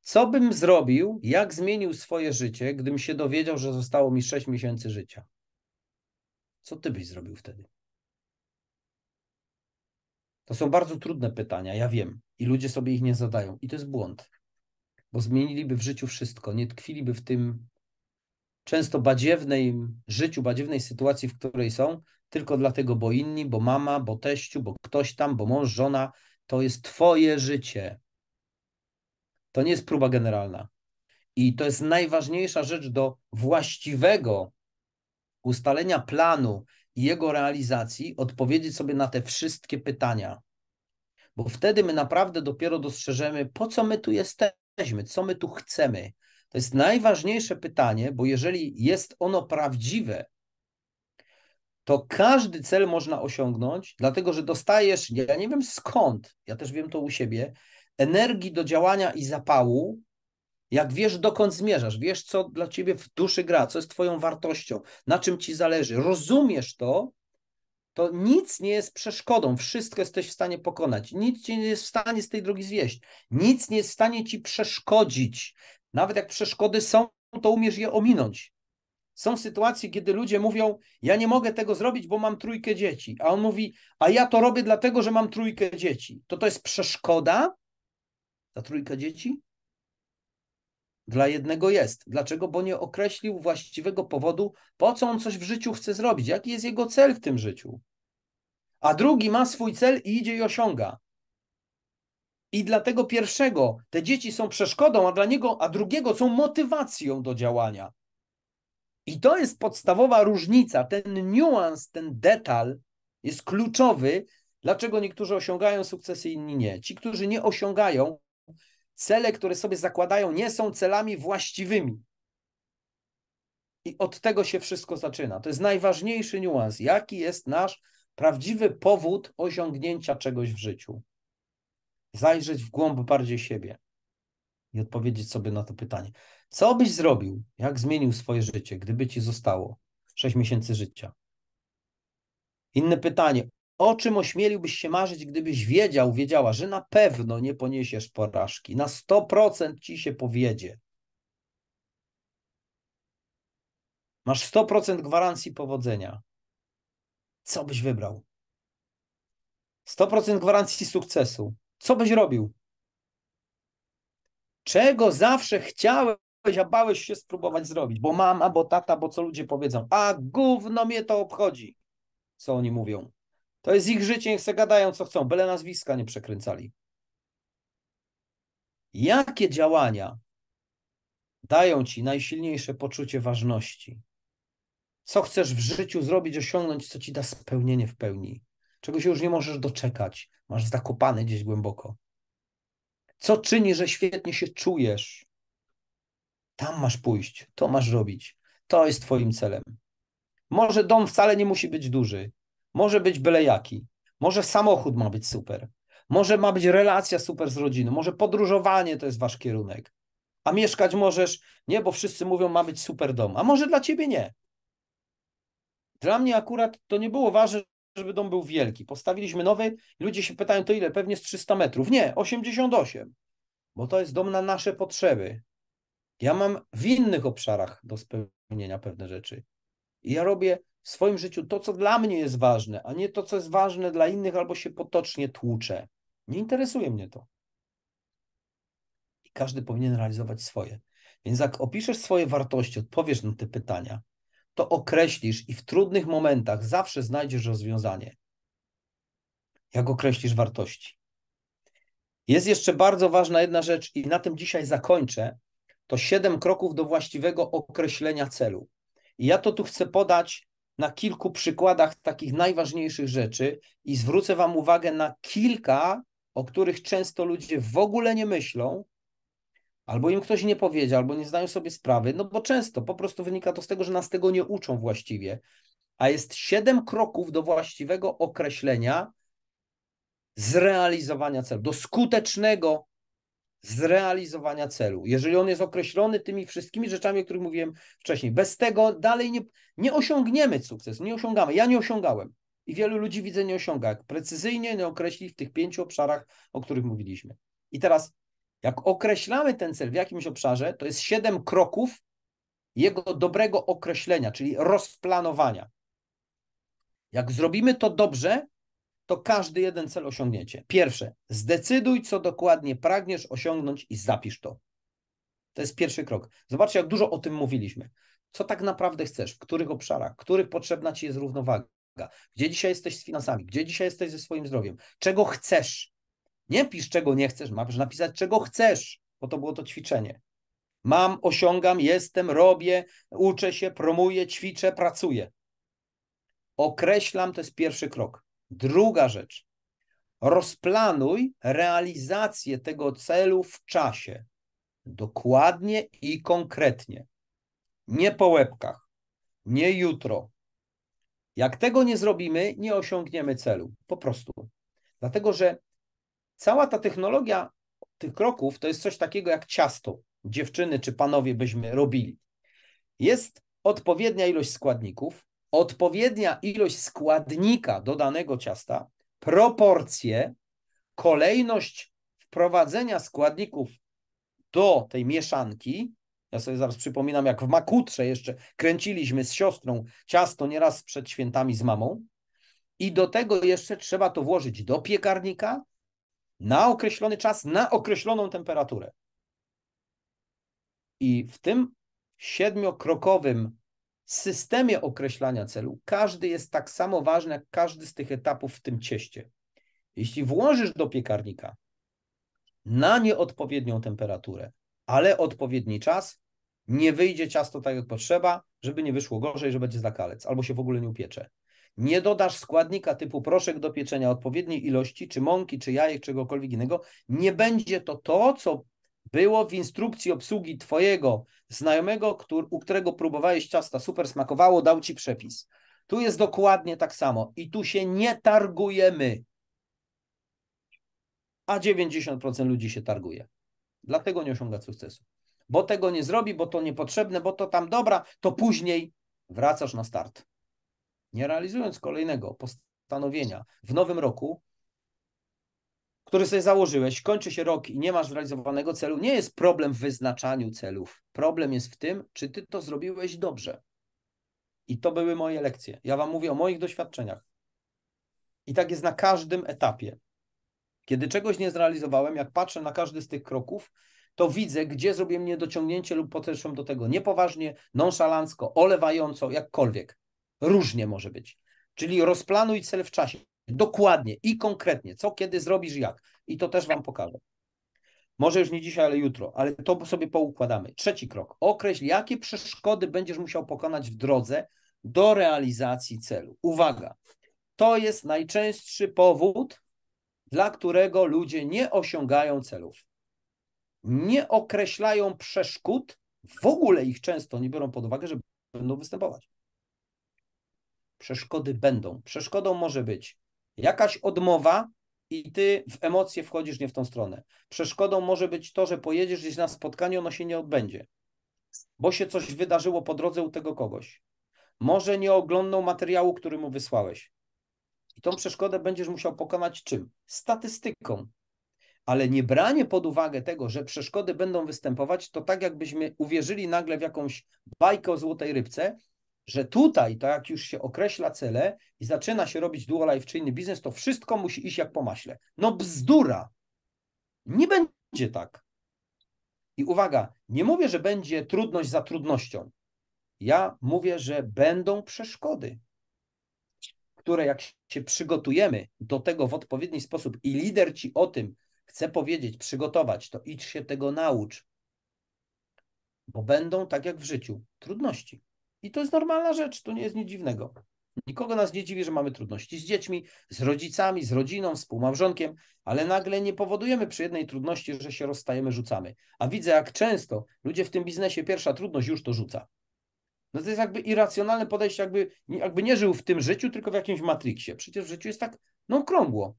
Co bym zrobił, jak zmienił swoje życie, gdybym się dowiedział, że zostało mi 6 miesięcy życia? Co ty byś zrobił wtedy? To są bardzo trudne pytania, ja wiem, i ludzie sobie ich nie zadają. I to jest błąd, bo zmieniliby w życiu wszystko, nie tkwiliby w tym często badziewnej życiu, badziewnej sytuacji, w której są, tylko dlatego, bo inni, bo mama, bo teściu, bo ktoś tam, bo mąż, żona. To jest Twoje życie. To nie jest próba generalna. I to jest najważniejsza rzecz do właściwego ustalenia planu i jego realizacji odpowiedzieć sobie na te wszystkie pytania. Bo wtedy my naprawdę dopiero dostrzeżemy, po co my tu jesteśmy, co my tu chcemy. To jest najważniejsze pytanie, bo jeżeli jest ono prawdziwe, to każdy cel można osiągnąć, dlatego że dostajesz, ja nie wiem skąd, ja też wiem to u siebie, energii do działania i zapału, jak wiesz, dokąd zmierzasz, wiesz, co dla ciebie w duszy gra, co jest twoją wartością, na czym ci zależy, rozumiesz to, to nic nie jest przeszkodą, wszystko jesteś w stanie pokonać, nic cię nie jest w stanie z tej drogi zwieść, nic nie jest w stanie ci przeszkodzić. Nawet jak przeszkody są, to umiesz je ominąć. Są sytuacje, kiedy ludzie mówią: Ja nie mogę tego zrobić, bo mam trójkę dzieci. A on mówi: A ja to robię dlatego, że mam trójkę dzieci. To to jest przeszkoda za trójka dzieci? dla jednego jest. Dlaczego? Bo nie określił właściwego powodu, po co on coś w życiu chce zrobić, jaki jest jego cel w tym życiu. A drugi ma swój cel i idzie i osiąga. I dlatego pierwszego te dzieci są przeszkodą, a dla niego, a drugiego są motywacją do działania. I to jest podstawowa różnica. Ten niuans, ten detal jest kluczowy, dlaczego niektórzy osiągają sukcesy, inni nie. Ci, którzy nie osiągają, cele, które sobie zakładają, nie są celami właściwymi. I od tego się wszystko zaczyna. To jest najważniejszy niuans. Jaki jest nasz prawdziwy powód osiągnięcia czegoś w życiu? Zajrzeć w głąb bardziej siebie i odpowiedzieć sobie na to pytanie. Co byś zrobił, jak zmienił swoje życie, gdyby ci zostało 6 miesięcy życia? Inne pytanie, o czym ośmieliłbyś się marzyć, gdybyś wiedział, wiedziała, że na pewno nie poniesiesz porażki, na 100% ci się powiedzie. Masz 100% gwarancji powodzenia. Co byś wybrał? 100% gwarancji sukcesu. Co byś robił? Czego zawsze chciałeś, a bałeś się spróbować zrobić? Bo mama, bo tata, bo co ludzie powiedzą. A gówno mnie to obchodzi, co oni mówią. To jest ich życie, niech se gadają co chcą, byle nazwiska nie przekręcali. Jakie działania dają ci najsilniejsze poczucie ważności? Co chcesz w życiu zrobić, osiągnąć, co ci da spełnienie w pełni? Czego się już nie możesz doczekać, masz zakopane gdzieś głęboko. Co czyni, że świetnie się czujesz? Tam masz pójść, to masz robić. To jest Twoim celem. Może dom wcale nie musi być duży. Może być byle jaki. Może samochód ma być super. Może ma być relacja super z rodziną. Może podróżowanie to jest wasz kierunek. A mieszkać możesz, nie, bo wszyscy mówią, ma być super dom. A może dla ciebie nie. Dla mnie akurat to nie było ważne, żeby dom był wielki. Postawiliśmy nowy, ludzie się pytają, to ile? Pewnie z 300 metrów. Nie, 88, bo to jest dom na nasze potrzeby. Ja mam w innych obszarach do spełnienia pewne rzeczy. I ja robię w swoim życiu to, co dla mnie jest ważne, a nie to, co jest ważne dla innych, albo się potocznie tłuczę. Nie interesuje mnie to. I każdy powinien realizować swoje. Więc jak opiszesz swoje wartości, odpowiesz na te pytania, to określisz i w trudnych momentach zawsze znajdziesz rozwiązanie. Jak określisz wartości? Jest jeszcze bardzo ważna jedna rzecz, i na tym dzisiaj zakończę. To siedem kroków do właściwego określenia celu. I ja to tu chcę podać na kilku przykładach takich najważniejszych rzeczy i zwrócę Wam uwagę na kilka, o których często ludzie w ogóle nie myślą, albo im ktoś nie powiedział, albo nie zdają sobie sprawy, no bo często po prostu wynika to z tego, że nas tego nie uczą właściwie. A jest siedem kroków do właściwego określenia zrealizowania celu, do skutecznego zrealizowania celu. Jeżeli on jest określony tymi wszystkimi rzeczami, o których mówiłem wcześniej, bez tego dalej nie, nie osiągniemy sukcesu, nie osiągamy. Ja nie osiągałem i wielu ludzi widzę nie osiąga. Jak precyzyjnie nie określi w tych pięciu obszarach, o których mówiliśmy. I teraz, jak określamy ten cel w jakimś obszarze, to jest siedem kroków jego dobrego określenia, czyli rozplanowania. Jak zrobimy to dobrze, to każdy jeden cel osiągniecie. Pierwsze, zdecyduj, co dokładnie pragniesz osiągnąć i zapisz to. To jest pierwszy krok. Zobaczcie, jak dużo o tym mówiliśmy. Co tak naprawdę chcesz, w których obszarach, w których potrzebna ci jest równowaga, gdzie dzisiaj jesteś z finansami, gdzie dzisiaj jesteś ze swoim zdrowiem, czego chcesz. Nie pisz, czego nie chcesz, masz napisać, czego chcesz, bo to było to ćwiczenie. Mam, osiągam, jestem, robię, uczę się, promuję, ćwiczę, pracuję. Określam, to jest pierwszy krok. Druga rzecz. Rozplanuj realizację tego celu w czasie. Dokładnie i konkretnie. Nie po łebkach, nie jutro. Jak tego nie zrobimy, nie osiągniemy celu. Po prostu. Dlatego, że cała ta technologia tych kroków to jest coś takiego jak ciasto. Dziewczyny czy panowie byśmy robili. Jest odpowiednia ilość składników, odpowiednia ilość składnika do danego ciasta, proporcje, kolejność wprowadzenia składników do tej mieszanki. Ja sobie zaraz przypominam, jak w Makutrze jeszcze kręciliśmy z siostrą ciasto nieraz przed świętami z mamą. I do tego jeszcze trzeba to włożyć do piekarnika na określony czas, na określoną temperaturę. I w tym siedmiokrokowym systemie określania celu każdy jest tak samo ważny jak każdy z tych etapów w tym cieście. Jeśli włożysz do piekarnika na nieodpowiednią temperaturę, ale odpowiedni czas, nie wyjdzie ciasto tak jak potrzeba, żeby nie wyszło gorzej, że będzie zakalec albo się w ogóle nie upiecze. Nie dodasz składnika typu proszek do pieczenia odpowiedniej ilości, czy mąki, czy jajek, czegokolwiek innego. Nie będzie to to, co było w instrukcji obsługi twojego znajomego, który, u którego próbowałeś ciasta, super smakowało, dał ci przepis. Tu jest dokładnie tak samo i tu się nie targujemy. A 90% ludzi się targuje. Dlatego nie osiąga sukcesu. Bo tego nie zrobi, bo to niepotrzebne, bo to tam dobra, to później wracasz na start. Nie realizując kolejnego postanowienia w nowym roku, który sobie założyłeś, kończy się rok i nie masz zrealizowanego celu, nie jest problem w wyznaczaniu celów. Problem jest w tym, czy ty to zrobiłeś dobrze. I to były moje lekcje. Ja wam mówię o moich doświadczeniach. I tak jest na każdym etapie. Kiedy czegoś nie zrealizowałem, jak patrzę na każdy z tych kroków, to widzę, gdzie zrobiłem niedociągnięcie lub podeszłem do tego niepoważnie, nonszalancko, olewająco, jakkolwiek. Różnie może być. Czyli rozplanuj cel w czasie. Dokładnie i konkretnie, co kiedy zrobisz, jak. I to też Wam pokażę. Może już nie dzisiaj, ale jutro, ale to sobie poukładamy. Trzeci krok. Określ, jakie przeszkody będziesz musiał pokonać w drodze do realizacji celu. Uwaga, to jest najczęstszy powód, dla którego ludzie nie osiągają celów. Nie określają przeszkód, w ogóle ich często nie biorą pod uwagę, że będą występować. Przeszkody będą. Przeszkodą może być Jakaś odmowa i ty w emocje wchodzisz nie w tą stronę. Przeszkodą może być to, że pojedziesz gdzieś na spotkanie, ono się nie odbędzie, bo się coś wydarzyło po drodze u tego kogoś. Może nie oglądnął materiału, który mu wysłałeś. I tą przeszkodę będziesz musiał pokonać czym? Statystyką. Ale nie branie pod uwagę tego, że przeszkody będą występować, to tak jakbyśmy uwierzyli nagle w jakąś bajkę o złotej rybce że tutaj, tak jak już się określa cele i zaczyna się robić dual life czy inny biznes, to wszystko musi iść jak po maśle. No bzdura. Nie będzie tak. I uwaga, nie mówię, że będzie trudność za trudnością. Ja mówię, że będą przeszkody, które jak się przygotujemy do tego w odpowiedni sposób i lider ci o tym chce powiedzieć, przygotować, to idź się tego naucz, bo będą tak jak w życiu trudności. I to jest normalna rzecz, to nie jest nic dziwnego. Nikogo nas nie dziwi, że mamy trudności z dziećmi, z rodzicami, z rodziną, z półmałżonkiem, ale nagle nie powodujemy przy jednej trudności, że się rozstajemy, rzucamy. A widzę, jak często ludzie w tym biznesie pierwsza trudność już to rzuca. No to jest jakby irracjonalne podejście, jakby, jakby nie żył w tym życiu, tylko w jakimś matriksie. Przecież w życiu jest tak, no krągło.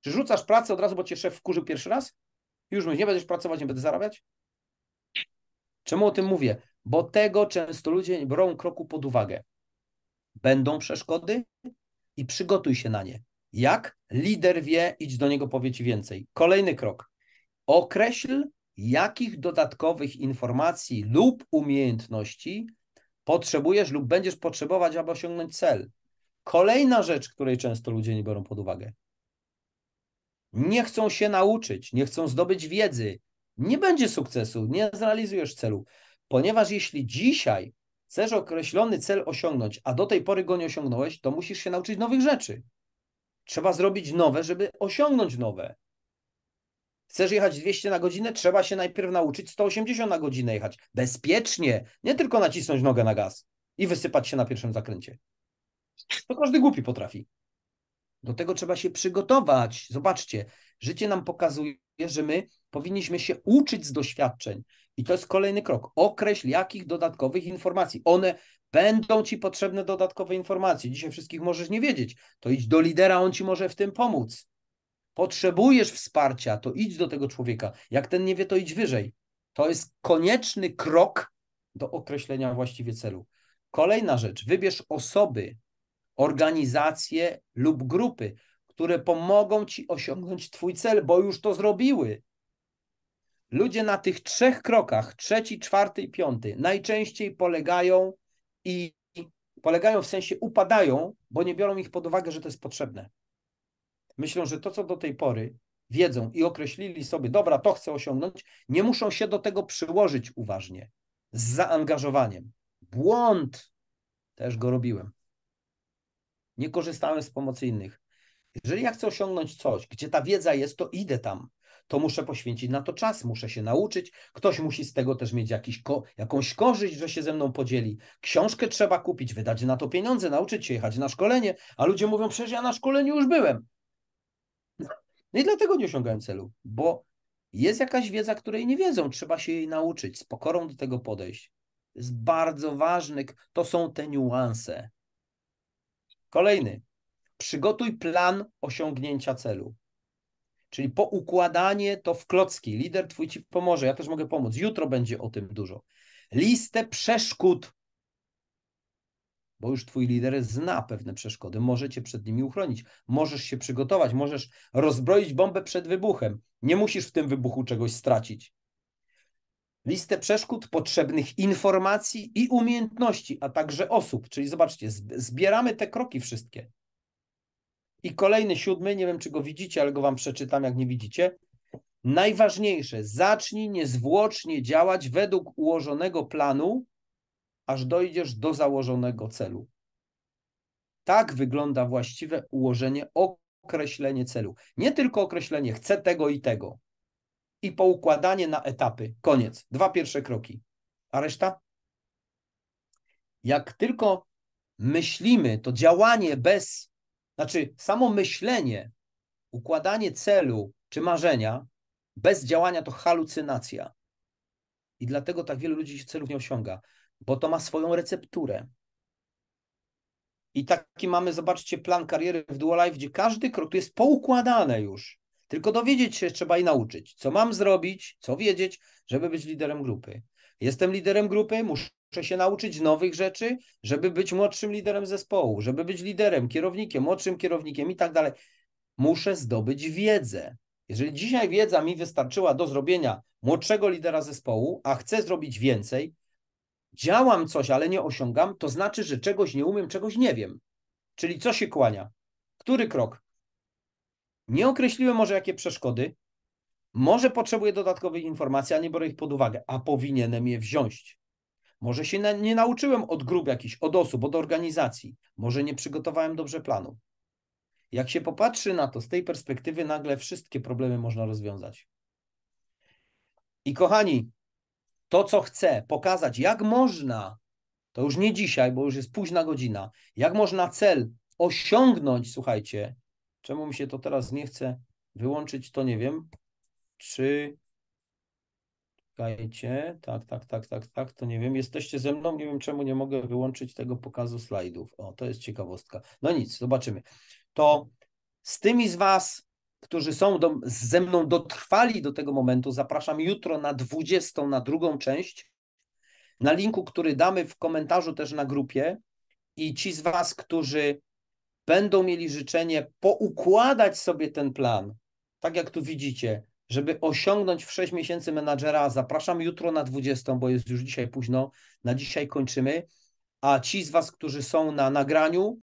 Czy rzucasz pracę od razu, bo cię szef wkurzył pierwszy raz? Już mówisz, nie będziesz pracować, nie będę zarabiać? Czemu o tym mówię? bo tego często ludzie nie biorą kroku pod uwagę. Będą przeszkody i przygotuj się na nie. Jak? Lider wie, idź do niego, powie ci więcej. Kolejny krok. Określ, jakich dodatkowych informacji lub umiejętności potrzebujesz lub będziesz potrzebować, aby osiągnąć cel. Kolejna rzecz, której często ludzie nie biorą pod uwagę. Nie chcą się nauczyć, nie chcą zdobyć wiedzy. Nie będzie sukcesu, nie zrealizujesz celu. Ponieważ jeśli dzisiaj chcesz określony cel osiągnąć, a do tej pory go nie osiągnąłeś, to musisz się nauczyć nowych rzeczy. Trzeba zrobić nowe, żeby osiągnąć nowe. Chcesz jechać 200 na godzinę, trzeba się najpierw nauczyć 180 na godzinę jechać. Bezpiecznie, nie tylko nacisnąć nogę na gaz i wysypać się na pierwszym zakręcie. To każdy głupi potrafi. Do tego trzeba się przygotować. Zobaczcie, życie nam pokazuje, że my powinniśmy się uczyć z doświadczeń, i to jest kolejny krok. Określ, jakich dodatkowych informacji. One będą ci potrzebne dodatkowe informacje. Dzisiaj wszystkich możesz nie wiedzieć. To idź do lidera, on ci może w tym pomóc. Potrzebujesz wsparcia, to idź do tego człowieka. Jak ten nie wie, to idź wyżej. To jest konieczny krok do określenia właściwie celu. Kolejna rzecz, wybierz osoby, organizacje lub grupy, które pomogą ci osiągnąć Twój cel, bo już to zrobiły. Ludzie na tych trzech krokach, trzeci, czwarty i piąty, najczęściej polegają i polegają w sensie upadają, bo nie biorą ich pod uwagę, że to jest potrzebne. Myślą, że to, co do tej pory wiedzą i określili sobie, dobra, to chcę osiągnąć, nie muszą się do tego przyłożyć uważnie, z zaangażowaniem. Błąd też go robiłem. Nie korzystałem z pomocy innych. Jeżeli ja chcę osiągnąć coś, gdzie ta wiedza jest, to idę tam to muszę poświęcić na to czas, muszę się nauczyć. Ktoś musi z tego też mieć jakiś ko jakąś korzyść, że się ze mną podzieli. Książkę trzeba kupić, wydać na to pieniądze, nauczyć się jechać na szkolenie, a ludzie mówią, przecież ja na szkoleniu już byłem. No i dlatego nie osiągają celu, bo jest jakaś wiedza, której nie wiedzą, trzeba się jej nauczyć, z pokorą do tego podejść. Jest bardzo ważny, to są te niuanse. Kolejny. Przygotuj plan osiągnięcia celu. Czyli poukładanie to w klocki. Lider twój ci pomoże, ja też mogę pomóc. Jutro będzie o tym dużo. Listę przeszkód, bo już twój lider zna pewne przeszkody, może cię przed nimi uchronić. Możesz się przygotować, możesz rozbroić bombę przed wybuchem. Nie musisz w tym wybuchu czegoś stracić. Listę przeszkód, potrzebnych informacji i umiejętności, a także osób. Czyli zobaczcie, zbieramy te kroki wszystkie. I kolejny siódmy, nie wiem czy go widzicie, ale go wam przeczytam, jak nie widzicie. Najważniejsze, zacznij niezwłocznie działać według ułożonego planu, aż dojdziesz do założonego celu. Tak wygląda właściwe ułożenie, określenie celu. Nie tylko określenie, chcę tego i tego. I poukładanie na etapy. Koniec. Dwa pierwsze kroki. A reszta? Jak tylko myślimy, to działanie bez znaczy, samo myślenie, układanie celu czy marzenia bez działania to halucynacja. I dlatego tak wielu ludzi celów nie osiąga, bo to ma swoją recepturę. I taki mamy, zobaczcie, plan kariery w Dual Life, gdzie każdy krok tu jest poukładane już. Tylko dowiedzieć się trzeba i nauczyć, co mam zrobić, co wiedzieć, żeby być liderem grupy. Jestem liderem grupy, muszę się nauczyć nowych rzeczy, żeby być młodszym liderem zespołu, żeby być liderem, kierownikiem, młodszym kierownikiem i tak dalej. Muszę zdobyć wiedzę. Jeżeli dzisiaj wiedza mi wystarczyła do zrobienia młodszego lidera zespołu, a chcę zrobić więcej, działam coś, ale nie osiągam, to znaczy, że czegoś nie umiem, czegoś nie wiem. Czyli co się kłania? Który krok? Nie określiłem może jakie przeszkody, może potrzebuje dodatkowych informacji, a nie biorę ich pod uwagę, a powinienem je wziąć. Może się nie nauczyłem od grup jakichś, od osób, od organizacji. Może nie przygotowałem dobrze planu. Jak się popatrzy na to z tej perspektywy, nagle wszystkie problemy można rozwiązać. I kochani, to co chcę pokazać, jak można, to już nie dzisiaj, bo już jest późna godzina, jak można cel osiągnąć, słuchajcie, czemu mi się to teraz nie chce wyłączyć, to nie wiem, czy Czekajcie, tak, tak, tak, tak, tak, to nie wiem. Jesteście ze mną, nie wiem czemu nie mogę wyłączyć tego pokazu slajdów. O, to jest ciekawostka. No nic, zobaczymy. To z tymi z Was, którzy są do, ze mną dotrwali do tego momentu, zapraszam jutro na 20, na drugą część, na linku, który damy w komentarzu też na grupie. I ci z Was, którzy będą mieli życzenie poukładać sobie ten plan, tak jak tu widzicie, żeby osiągnąć w 6 miesięcy menadżera, zapraszam jutro na 20, bo jest już dzisiaj późno, na dzisiaj kończymy. A ci z Was, którzy są na nagraniu,